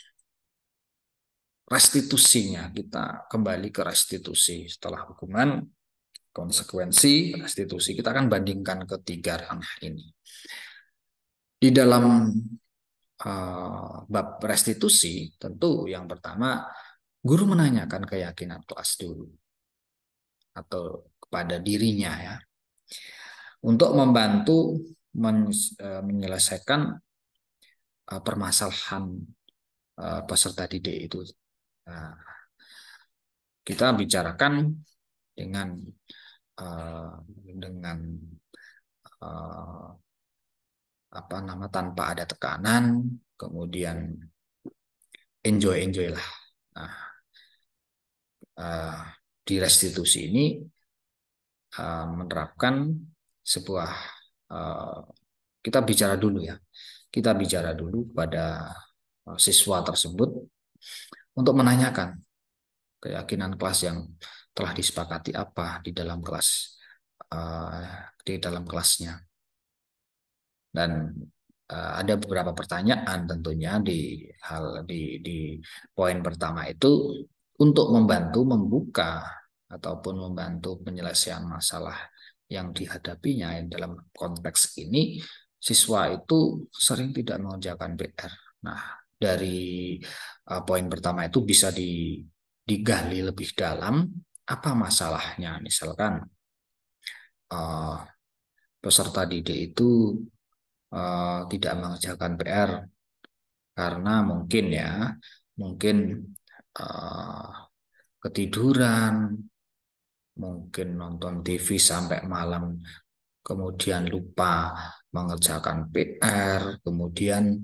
restitusinya kita kembali ke restitusi setelah hukuman konsekuensi restitusi kita akan bandingkan ketiga ranah ini di dalam Eh, bab restitusi, tentu yang pertama guru menanyakan keyakinan kelas dulu atau kepada dirinya ya untuk membantu eh, menyelesaikan eh, permasalahan peserta didik itu. Nah, kita bicarakan dengan dengan apa nama tanpa ada tekanan kemudian enjoy enjoy lah nah eh, di restitusi ini eh, menerapkan sebuah eh, kita bicara dulu ya kita bicara dulu pada siswa tersebut untuk menanyakan keyakinan kelas yang telah disepakati apa di dalam kelas di dalam kelasnya dan uh, ada beberapa pertanyaan tentunya di hal di di poin pertama itu untuk membantu membuka ataupun membantu penyelesaian masalah yang dihadapinya dalam konteks ini siswa itu sering tidak mengerjakan PR. Nah, dari uh, poin pertama itu bisa di, digali lebih dalam apa masalahnya. Misalkan uh, peserta didik itu Eh, tidak mengerjakan PR karena mungkin ya mungkin uh, ketiduran mungkin nonton TV sampai malam kemudian lupa mengerjakan PR kemudian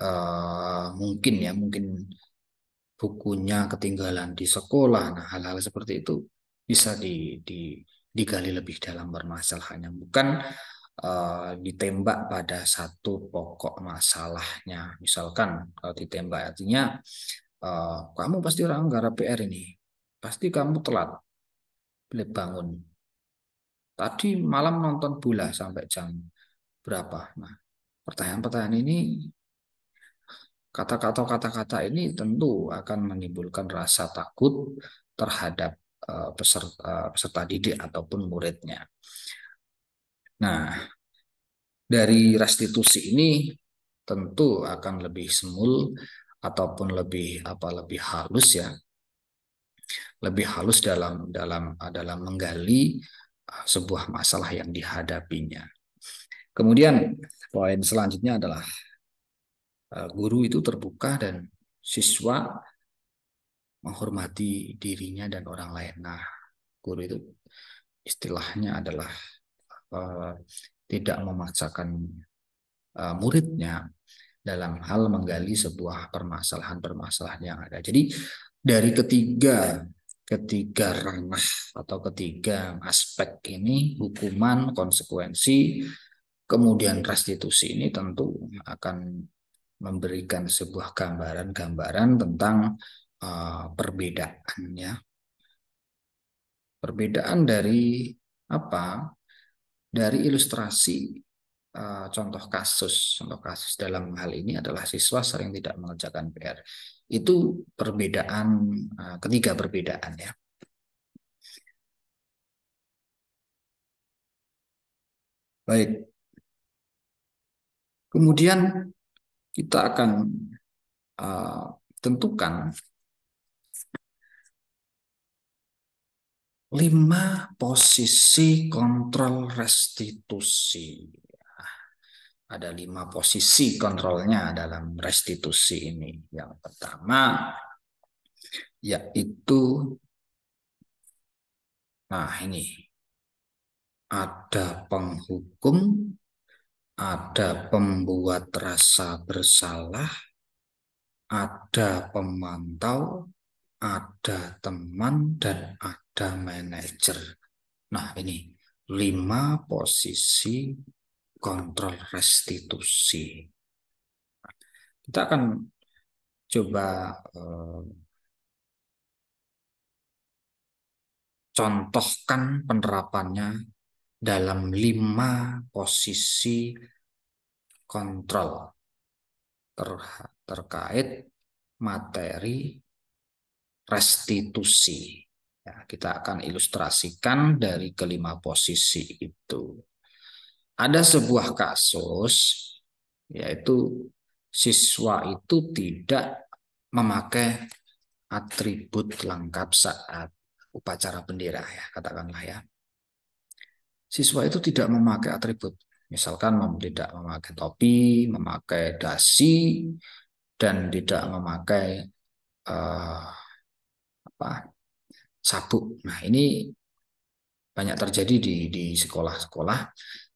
uh, mungkin ya mungkin bukunya ketinggalan di sekolah. Nah, hal-hal seperti itu bisa di, di, digali lebih dalam bermasalahnya Bukan Eh, ditembak pada satu pokok masalahnya. Misalkan kalau ditembak artinya eh, kamu pasti orang gara PR ini, pasti kamu telat bangun. Tadi malam nonton bola sampai jam berapa? Nah, pertanyaan-pertanyaan ini kata-kata kata-kata ini tentu akan menimbulkan rasa takut terhadap eh, peserta, peserta didik ataupun muridnya. Nah, dari restitusi ini tentu akan lebih semul ataupun lebih apa lebih halus ya lebih halus dalam dalam eh, dalam menggali eh, sebuah masalah yang dihadapinya. Kemudian poin selanjutnya adalah eh, guru itu terbuka dan siswa menghormati dirinya dan orang lain. Nah, guru itu istilahnya adalah Eh, tidak memaksakan eh, muridnya dalam hal menggali sebuah permasalahan-permasalahan yang ada. Jadi dari ketiga ketiga ranah atau ketiga aspek ini hukuman, konsekuensi, kemudian restitusi ini tentu akan memberikan sebuah gambaran-gambaran tentang uh, perbedaannya. Perbedaan dari apa? dari ilustrasi eh, contoh kasus contoh kasus dalam hal ini adalah siswa sering tidak mengerjakan PR itu perbedaan eh, ketiga perbedaan ya baik kemudian kita akan eh, tentukan Lima posisi kontrol restitusi. Ada lima posisi kontrolnya dalam restitusi ini. Yang pertama yaitu nah ini ada penghukum, ada pembuat rasa bersalah, ada pemantau, ada teman dan ada ada manager. Nah, ini lima posisi kontrol restitusi. Kita akan coba eh, contohkan penerapannya dalam lima posisi kontrol ter terkait materi restitusi. Ya, kita akan ilustrasikan dari kelima posisi itu. Ada sebuah kasus yaitu siswa itu tidak memakai atribut lengkap saat upacara bendera ya, katakanlah ya. Siswa itu tidak memakai atribut, misalkan tidak memakai topi, memakai dasi dan tidak memakai uh, apa sabuk. Nah, ini banyak terjadi di di sekolah-sekolah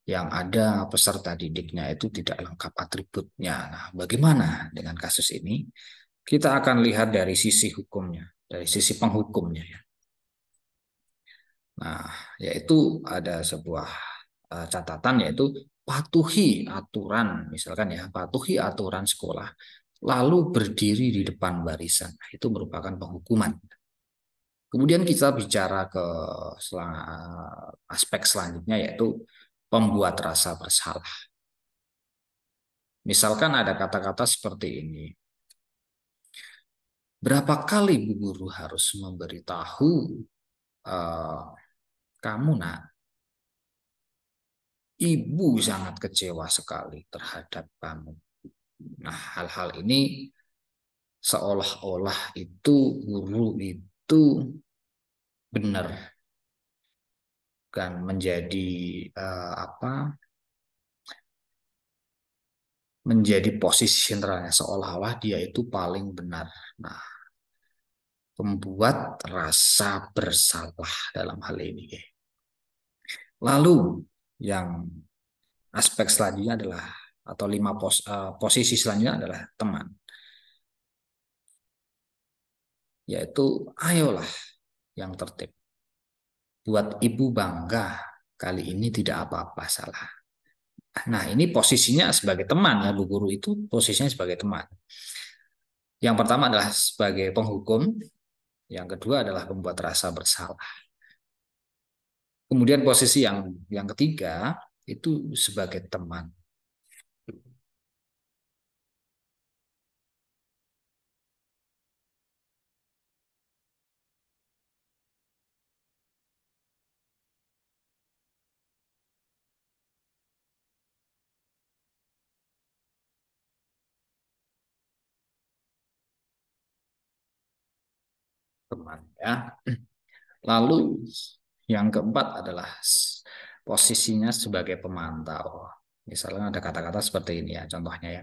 yang ada peserta didiknya itu tidak lengkap atributnya. Nah, bagaimana dengan kasus ini? Kita akan lihat dari sisi hukumnya, dari sisi penghukumnya ya. Nah, yaitu ada sebuah eh, catatan yaitu patuhi aturan misalkan ya, patuhi aturan sekolah lalu berdiri di depan barisan. itu merupakan penghukuman. Kemudian kita bicara ke aspek selanjutnya yaitu pembuat rasa bersalah. Misalkan ada kata-kata seperti ini. Berapa kali Bu Guru harus memberitahu uh, kamu nak? Ibu sangat kecewa sekali terhadap kamu. Nah, hal-hal ini seolah-olah itu guru itu itu benar kan menjadi uh, apa menjadi posisi sentralnya seolah-olah dia itu paling benar. Nah, pembuat rasa bersalah dalam hal ini. Lalu yang aspek selanjutnya adalah atau lima pos, uh, posisi selanjutnya adalah teman. yaitu ayolah yang tertib. Buat ibu bangga, kali ini tidak apa-apa salah. Nah, ini posisinya sebagai teman ya Bu Guru itu posisinya sebagai teman. Yang pertama adalah sebagai penghukum, yang kedua adalah pembuat rasa bersalah. Kemudian posisi yang yang ketiga itu sebagai teman. teman ya. Lalu yang keempat adalah posisinya sebagai pemantau. Misalnya ada kata-kata seperti ini ya contohnya ya.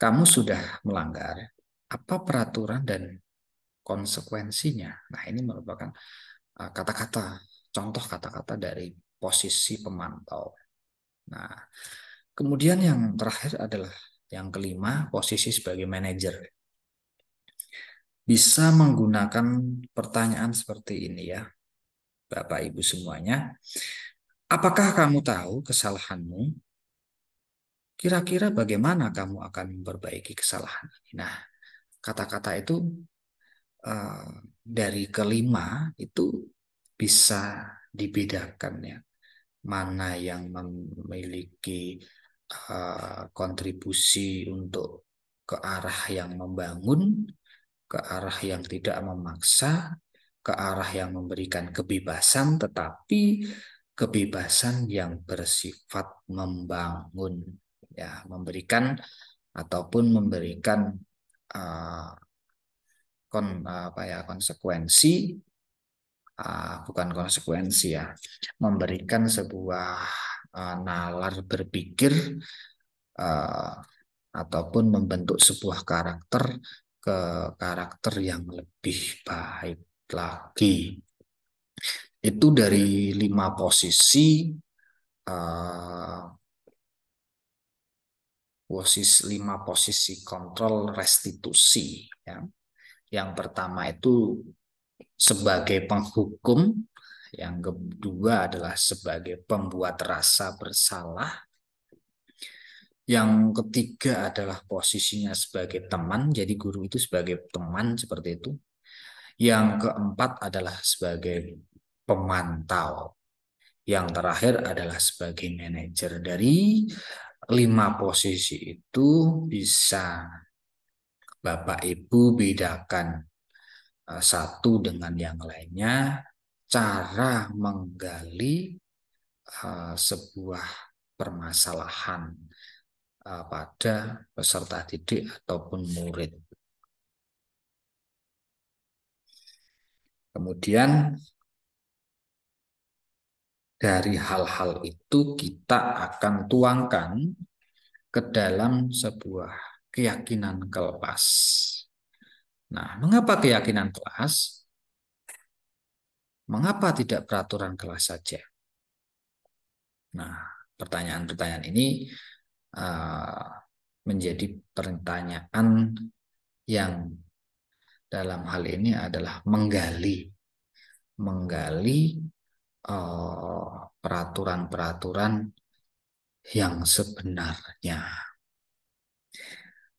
Kamu sudah melanggar apa peraturan dan konsekuensinya. Nah, ini merupakan eh, kata-kata contoh kata-kata dari posisi pemantau. Nah, kemudian yang terakhir adalah yang kelima posisi sebagai manajer bisa menggunakan pertanyaan seperti ini ya. Bapak Ibu semuanya, apakah kamu tahu kesalahanmu? Kira-kira bagaimana kamu akan memperbaiki kesalahan Nah, kata-kata itu eh, dari kelima itu bisa dibedakan ya mana yang memiliki uh, kontribusi untuk ke arah yang membangun ke arah yang tidak memaksa, ke arah yang memberikan kebebasan, tetapi kebebasan yang bersifat membangun, ya, memberikan ataupun memberikan uh, kon apa ya konsekuensi uh, bukan konsekuensi ya memberikan sebuah uh, nalar berpikir uh, ataupun membentuk sebuah karakter ke karakter yang lebih baik lagi. Itu hmm, dari iya. lima posisi, uh, eh, posisi lima posisi kontrol restitusi. Ya. Yang pertama itu sebagai penghukum, yang kedua adalah sebagai pembuat rasa bersalah, yang ketiga adalah posisinya sebagai teman, jadi guru itu sebagai teman seperti itu. Yang keempat adalah sebagai pemantau. Yang terakhir adalah sebagai manajer. Dari lima posisi itu bisa Bapak Ibu bedakan eh, satu dengan yang lainnya cara menggali eh, sebuah permasalahan pada peserta didik ataupun murid. Kemudian dari hal-hal itu kita akan tuangkan ke dalam sebuah keyakinan kelas. Nah, mengapa keyakinan kelas? Mengapa tidak peraturan kelas saja? Nah, pertanyaan-pertanyaan ini Eh, menjadi pertanyaan yang dalam hal ini adalah menggali menggali eh, peraturan-peraturan uh, peraturan -peraturan yang sebenarnya.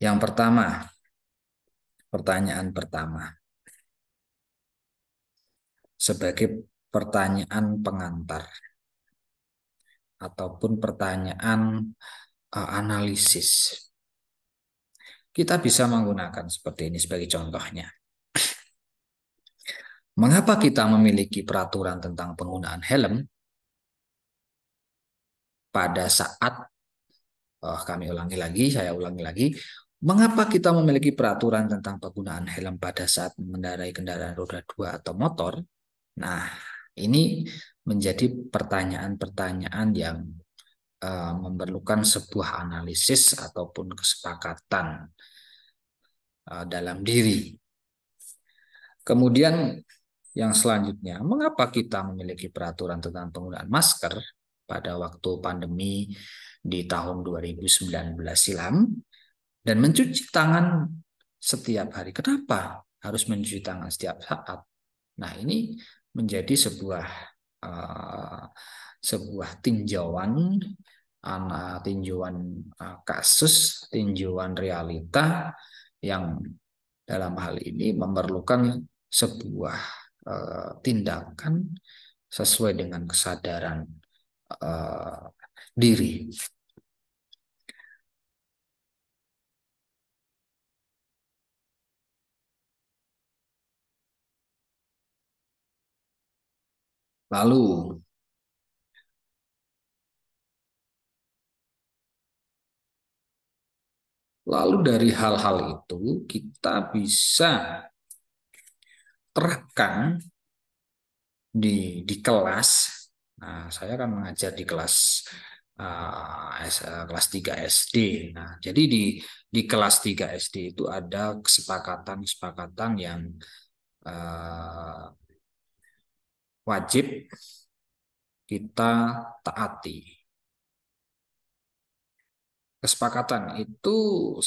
Yang pertama, pertanyaan pertama. Sebagai pertanyaan pengantar ataupun pertanyaan Eh, analisis. Kita bisa menggunakan seperti ini sebagai contohnya. Mengapa kita memiliki peraturan tentang penggunaan helm? Pada saat oh, kami ulangi lagi, saya ulangi lagi, mengapa kita memiliki peraturan tentang penggunaan helm pada saat mengendarai kendaraan roda dua atau motor? Nah, ini menjadi pertanyaan-pertanyaan yang Eh, memerlukan sebuah analisis ataupun kesepakatan eh, dalam diri. Kemudian yang selanjutnya, mengapa kita memiliki peraturan tentang penggunaan masker pada waktu pandemi di tahun 2019 silam dan mencuci tangan setiap hari? Kenapa harus mencuci tangan setiap saat? Nah, ini menjadi sebuah uh, sebuah tinjauan anak tinjauan e, kasus, tinjauan realita yang dalam hal ini memerlukan sebuah e, tindakan sesuai dengan kesadaran e, diri. Lalu Lalu dari hal-hal itu kita bisa terapkan di di kelas. Nah, saya akan mengajar di kelas uh, kelas 3 SD. Nah, jadi di di kelas 3 SD itu ada kesepakatan-kesepakatan yang uh, wajib kita taati kesepakatan itu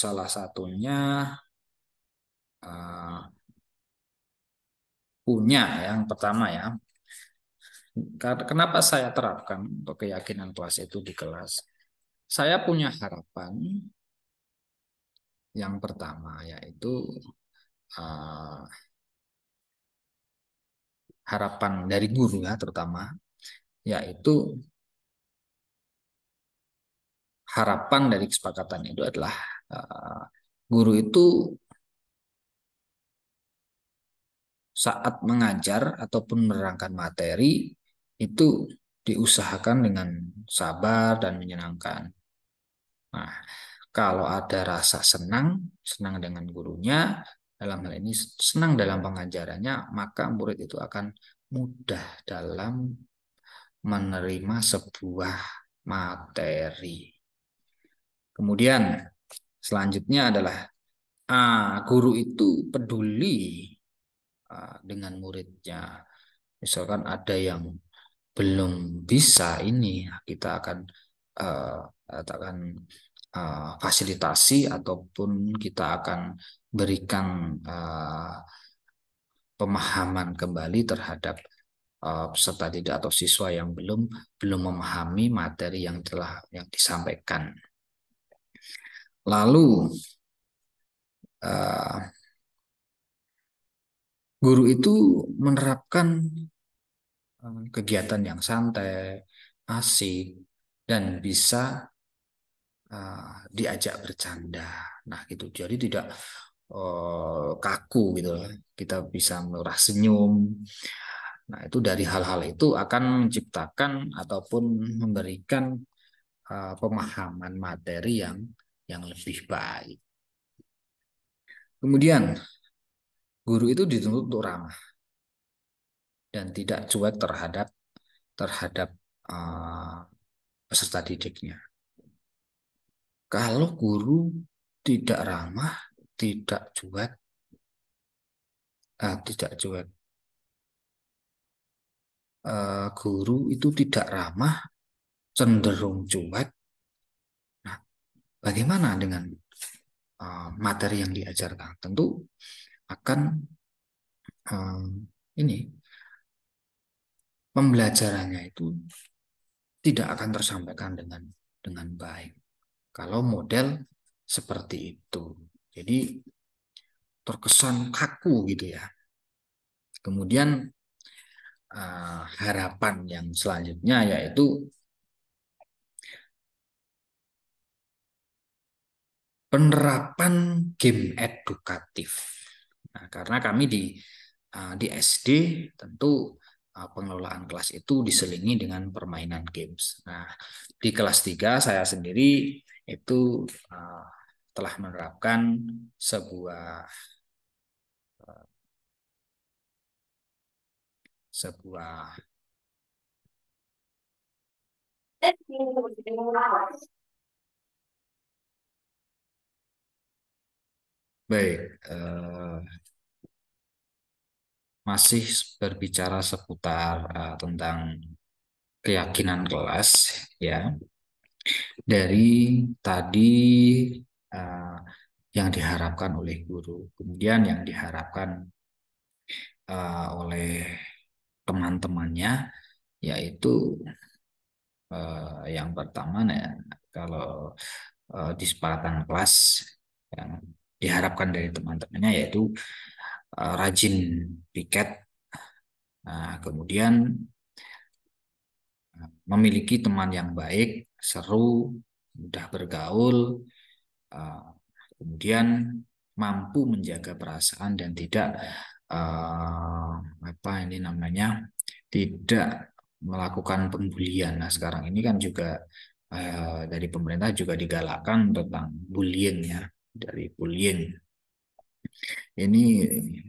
salah satunya eh, punya yang pertama ya. Kenapa saya terapkan untuk keyakinan kelas itu di kelas? Saya punya harapan yang pertama yaitu eh, harapan dari guru ya terutama yaitu harapan dari kesepakatan itu adalah uh, guru itu saat mengajar ataupun menerangkan materi itu diusahakan dengan sabar dan menyenangkan. Nah, kalau ada rasa senang, senang dengan gurunya, dalam hal ini senang dalam pengajarannya, maka murid itu akan mudah dalam menerima sebuah materi. Kemudian selanjutnya adalah A, guru itu peduli dengan muridnya. Misalkan ada yang belum bisa ini kita akan uh, katakan uh, fasilitasi ataupun kita akan berikan uh, pemahaman kembali terhadap uh, peserta didik atau siswa yang belum belum memahami materi yang telah yang disampaikan. Lalu uh, guru itu menerapkan eh, kegiatan yang santai, asik, dan bisa uh, diajak bercanda. Nah gitu, jadi tidak uh, kaku gitu. Kita bisa merah senyum. Nah, itu dari hal-hal itu akan menciptakan ataupun memberikan uh, pemahaman materi yang yang lebih baik. Gitu. Kemudian, guru itu dituntut untuk ramah dan tidak cuek terhadap terhadap uh, peserta didiknya. Kalau guru tidak ramah, tidak cuek, uh, tidak cuek, uh, guru itu tidak ramah, cenderung cuek, Bagaimana dengan uh, materi yang diajarkan? Tentu akan uh, ini pembelajarannya itu tidak akan tersampaikan dengan dengan baik kalau model seperti itu. Jadi terkesan kaku gitu ya. Kemudian uh, harapan yang selanjutnya yaitu penerapan game edukatif. Nah, karena kami di eh, di SD tentu eh, pengelolaan kelas itu diselingi dengan permainan games. Nah, di kelas 3 saya sendiri itu eh, telah menerapkan sebuah sebuah Baik, uh, masih berbicara seputar uh, tentang keyakinan kelas ya. Dari tadi uh, yang diharapkan oleh guru, kemudian yang diharapkan uh, oleh teman-temannya yaitu uh, yang pertama nah, ya, kalau uh, disparatan kelas yang diharapkan dari teman-temannya yaitu uh, rajin piket, uh, kemudian eh, memiliki teman yang baik, seru, mudah bergaul, uh, kemudian mampu menjaga perasaan dan tidak uh, apa ini namanya tidak melakukan pembulian. Nah sekarang ini kan juga uh, dari pemerintah juga digalakkan tentang bullying ya dari bullying Ini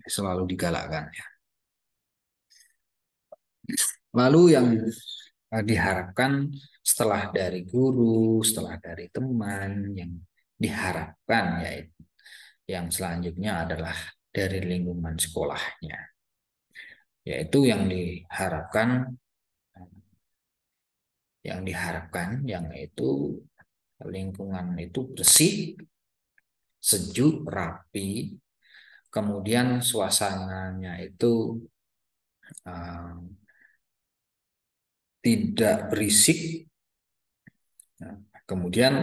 selalu digalakkan ya. Lalu yang diharapkan setelah dari guru, setelah dari teman yang diharapkan yaitu yang selanjutnya adalah dari lingkungan sekolahnya. Yaitu yang diharapkan yang diharapkan yang itu lingkungan itu bersih, sejuk, rapi, kemudian suasananya itu uh, tidak berisik, nah, kemudian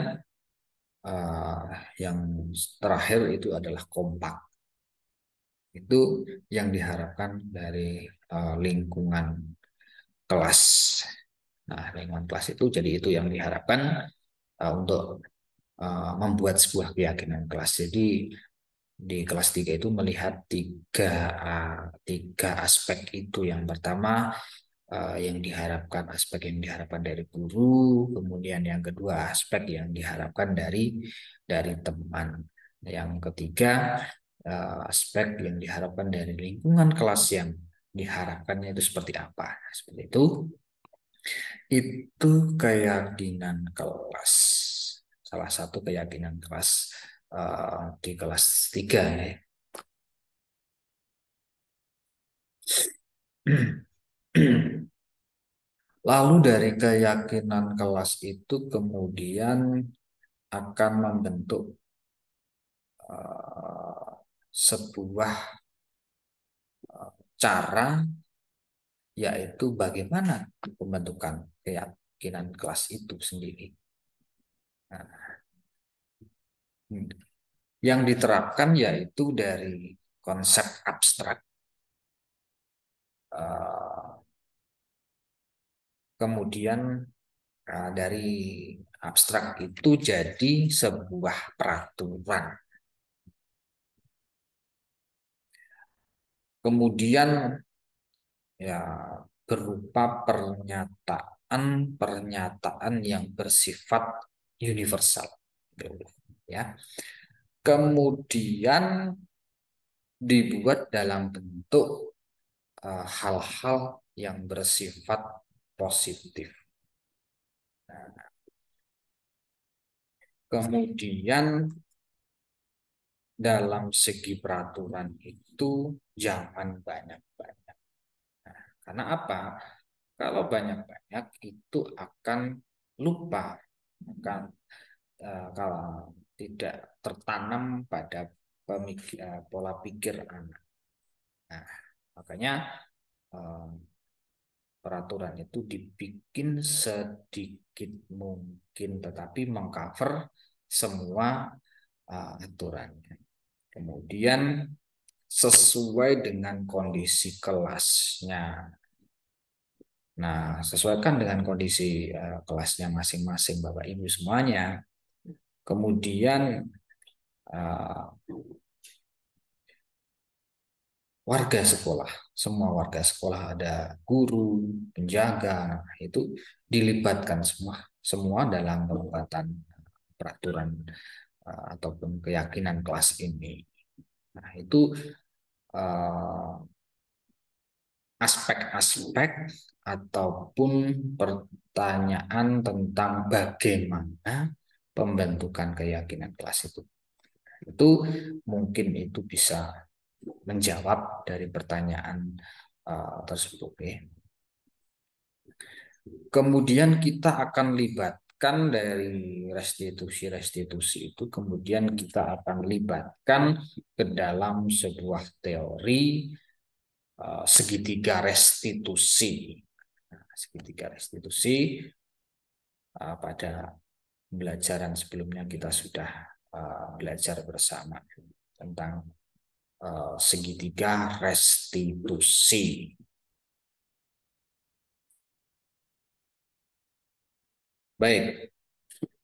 uh, yang terakhir itu adalah kompak. Itu yang diharapkan dari uh, lingkungan kelas. Nah, lingkungan kelas itu jadi itu yang diharapkan uh, untuk Eh, membuat sebuah keyakinan kelas. Jadi di kelas 3 itu melihat tiga eh, tiga aspek itu. Yang pertama eh, yang diharapkan aspek yang diharapkan dari guru, kemudian yang kedua aspek yang diharapkan dari dari teman. Yang ketiga aspek yang diharapkan dari lingkungan kelas yang diharapkannya itu seperti apa. Nah, seperti itu. Itu keyakinan kelas salah satu keyakinan kelas uh, di kelas tiga, ya. [clears throat] Lalu dari keyakinan kelas itu kemudian akan membentuk uh, sebuah eh, cara yaitu bagaimana pembentukan keyakinan kelas itu sendiri. Hmm. Yang diterapkan yaitu dari konsep abstrak, eh, kemudian eh, dari abstrak itu jadi sebuah peraturan. Kemudian ya berupa pernyataan-pernyataan yang bersifat universal. Ya. Kemudian dibuat dalam bentuk eh, hal-hal uh, yang bersifat positif. Nah. kemudian dalam segi peraturan itu jangan banyak-banyak. Nah, karena apa? Kalau banyak-banyak itu akan lupa kalau, eh, kalau tidak tertanam pada eh, pola pikir anak. Nah, makanya eh, peraturan itu dibikin sedikit mungkin tetapi mengcover semua uh, aturannya. Kemudian sesuai dengan kondisi kelasnya Nah, sesuaikan dengan kondisi eh, kelasnya masing-masing Bapak Ibu semuanya. Kemudian eh, warga sekolah, semua warga sekolah ada guru, penjaga, itu dilibatkan semua semua dalam pembuatan peraturan eh, ataupun keyakinan kelas ini. Nah, itu aspek -aspek ataupun pertanyaan tentang bagaimana pembentukan keyakinan kelas itu. Itu mungkin itu bisa menjawab dari pertanyaan uh, tersebut. Ya. Kemudian kita akan libatkan dari restitusi-restitusi itu, kemudian kita akan libatkan ke dalam sebuah teori eh, segitiga restitusi segitiga restitusi. Uh, pada pembelajaran sebelumnya kita sudah uh, belajar bersama tentang uh, segitiga restitusi. Baik,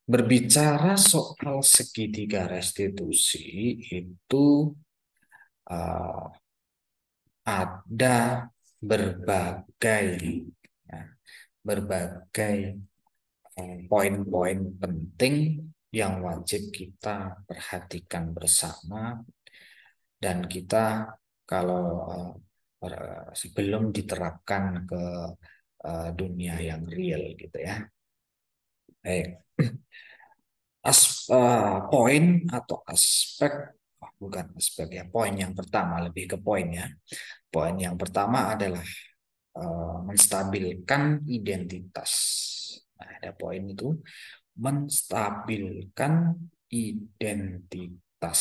berbicara soal segitiga restitusi itu ada berbagai berbagai eh, poin-poin penting yang wajib kita perhatikan bersama dan kita kalau eh, sebelum diterapkan ke eh, dunia yang real gitu ya. Baik. [clears throat] As, poin atau aspek bukan aspek ya poin yang pertama lebih ke poin ya. Poin yang pertama adalah Eh, menstabilkan identitas. Nah, ada poin itu menstabilkan identitas.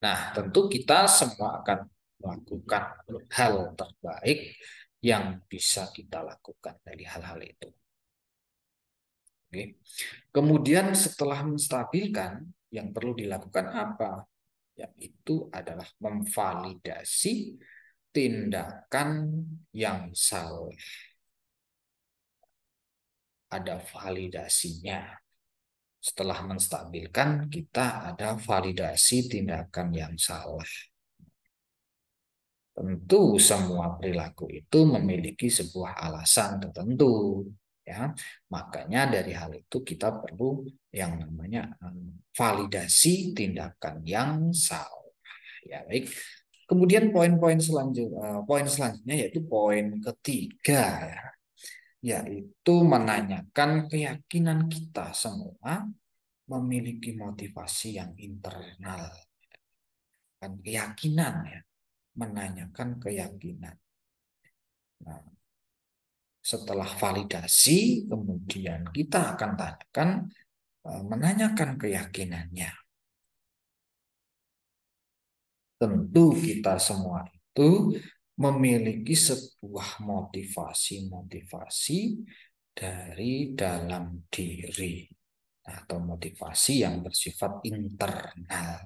Nah, tentu kita semua akan melakukan hal terbaik yang bisa kita lakukan dari hal-hal itu. Oke. Kemudian setelah menstabilkan, yang perlu dilakukan apa? yaitu adalah memvalidasi tindakan yang salah. Ada validasinya. Setelah menstabilkan, kita ada validasi tindakan yang salah. Tentu semua perilaku itu memiliki sebuah alasan tertentu ya makanya dari hal itu kita perlu yang namanya eh, validasi tindakan yang salah ya baik kemudian poin-poin selanjutnya eh, poin selanjutnya yaitu poin ketiga ya. yaitu menanyakan keyakinan kita semua memiliki motivasi yang internal dan keyakinan ya menanyakan keyakinan nah, setelah validasi, kemudian kita akan tanyakan, e, menanyakan keyakinannya. Tentu kita semua itu memiliki sebuah motivasi-motivasi dari dalam diri atau motivasi yang bersifat internal.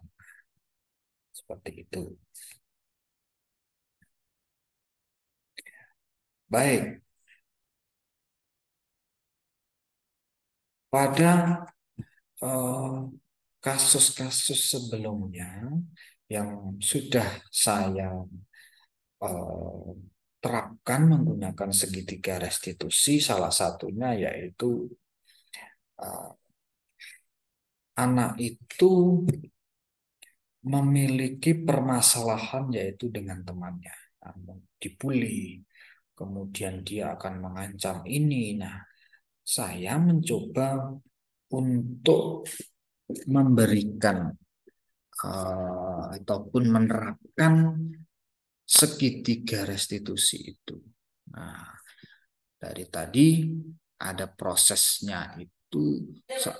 Seperti itu. Baik, pada eh, kasus-kasus uh, sebelumnya yang sudah saya uh, terapkan menggunakan segitiga restitusi salah satunya yaitu uh, anak itu memiliki permasalahan yaitu dengan temannya dibully kemudian dia akan mengancam ini nah saya mencoba untuk memberikan uh, ataupun menerapkan segitiga restitusi itu. Nah, dari tadi ada prosesnya itu. So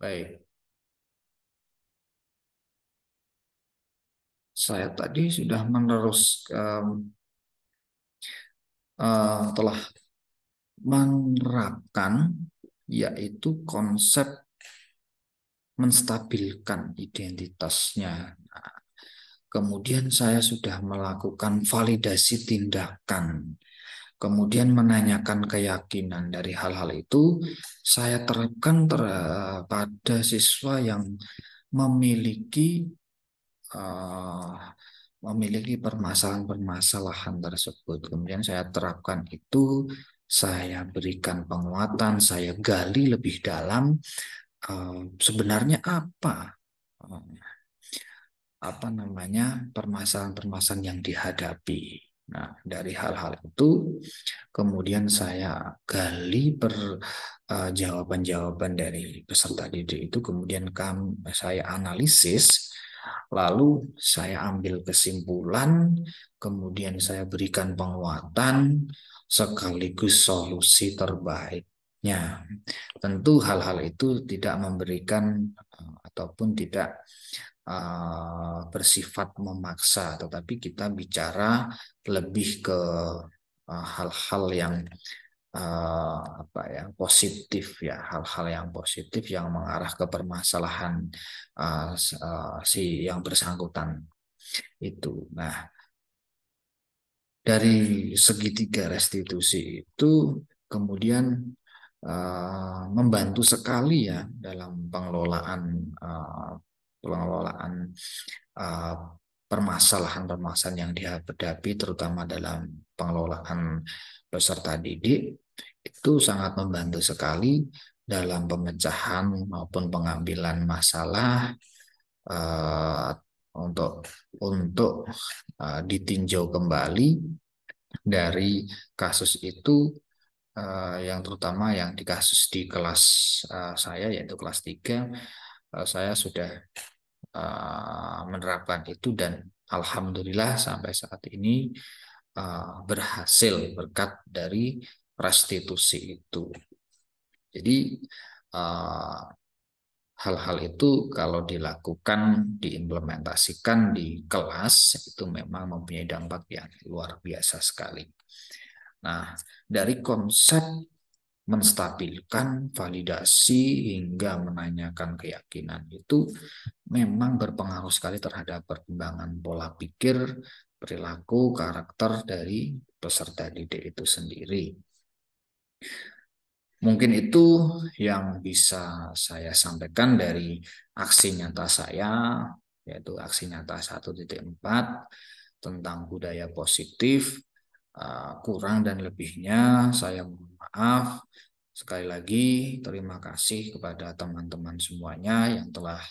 Baik. saya tadi sudah menerus uh, telah menerapkan yaitu konsep menstabilkan identitasnya. Nah, kemudian saya sudah melakukan validasi tindakan. Kemudian menanyakan keyakinan dari hal-hal itu saya terapkan ter eh, pada siswa yang memiliki uh, memiliki permasalahan-permasalahan tersebut. Kemudian saya terapkan itu, saya berikan penguatan, saya gali lebih dalam uh, sebenarnya apa uh, apa namanya permasalahan-permasalahan yang dihadapi. Nah, dari hal-hal itu kemudian saya gali per jawaban-jawaban uh, dari peserta didik itu kemudian kami, saya analisis Lalu saya ambil kesimpulan, kemudian saya berikan penguatan sekaligus solusi terbaiknya. Tentu hal-hal itu tidak memberikan eh, ataupun tidak eh, bersifat memaksa, tetapi kita bicara lebih ke eh, hal-hal yang uh, apa ya positif ya hal-hal yang positif yang mengarah ke permasalahan uh, uh, si yang bersangkutan itu. Nah dari segitiga restitusi itu kemudian uh, membantu sekali ya dalam pengelolaan uh, pengelolaan uh, permasalahan-permasalahan yang dihadapi terutama dalam pengelolaan peserta didik itu sangat membantu sekali dalam pemecahan maupun pengambilan masalah uh, untuk untuk uh, ditinjau kembali dari kasus itu uh, yang terutama yang di kasus di kelas uh, saya yaitu kelas 3 uh, saya sudah uh, menerapkan itu dan alhamdulillah sampai saat ini uh, berhasil berkat dari restitusi itu. Jadi eh, hal-hal itu kalau dilakukan, diimplementasikan di kelas itu memang mempunyai dampak yang luar biasa sekali. Nah, dari konsep menstabilkan validasi hingga menanyakan keyakinan itu memang berpengaruh sekali terhadap perkembangan pola pikir, perilaku, karakter dari peserta didik itu sendiri. Mungkin itu yang bisa saya sampaikan dari aksi nyata saya, yaitu aksi nyata 1.4 tentang budaya positif, eh, kurang dan lebihnya saya mohon maaf. Sekali lagi terima kasih kepada teman-teman semuanya yang telah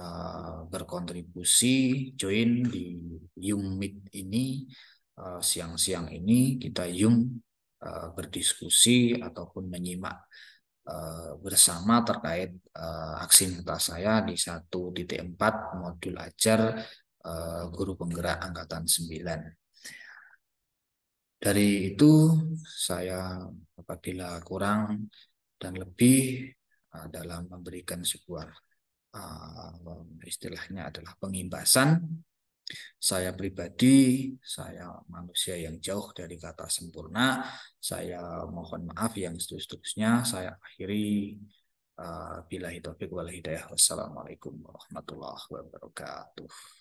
eh, berkontribusi join di Yum Meet ini eh, siang-siang ini kita Yum Eh, berdiskusi ataupun menyimak eh, bersama terkait eh, aksi nyata saya di satu titik empat modul ajar guru penggerak angkatan 9. Dari itu saya apabila kurang dan lebih dalam memberikan sebuah istilahnya adalah pengimbasan saya pribadi, saya manusia yang jauh dari kata sempurna, saya mohon maaf yang seterusnya, saya akhiri uh, eh, bila hitafiq wal hidayah. Wassalamualaikum warahmatullahi wabarakatuh.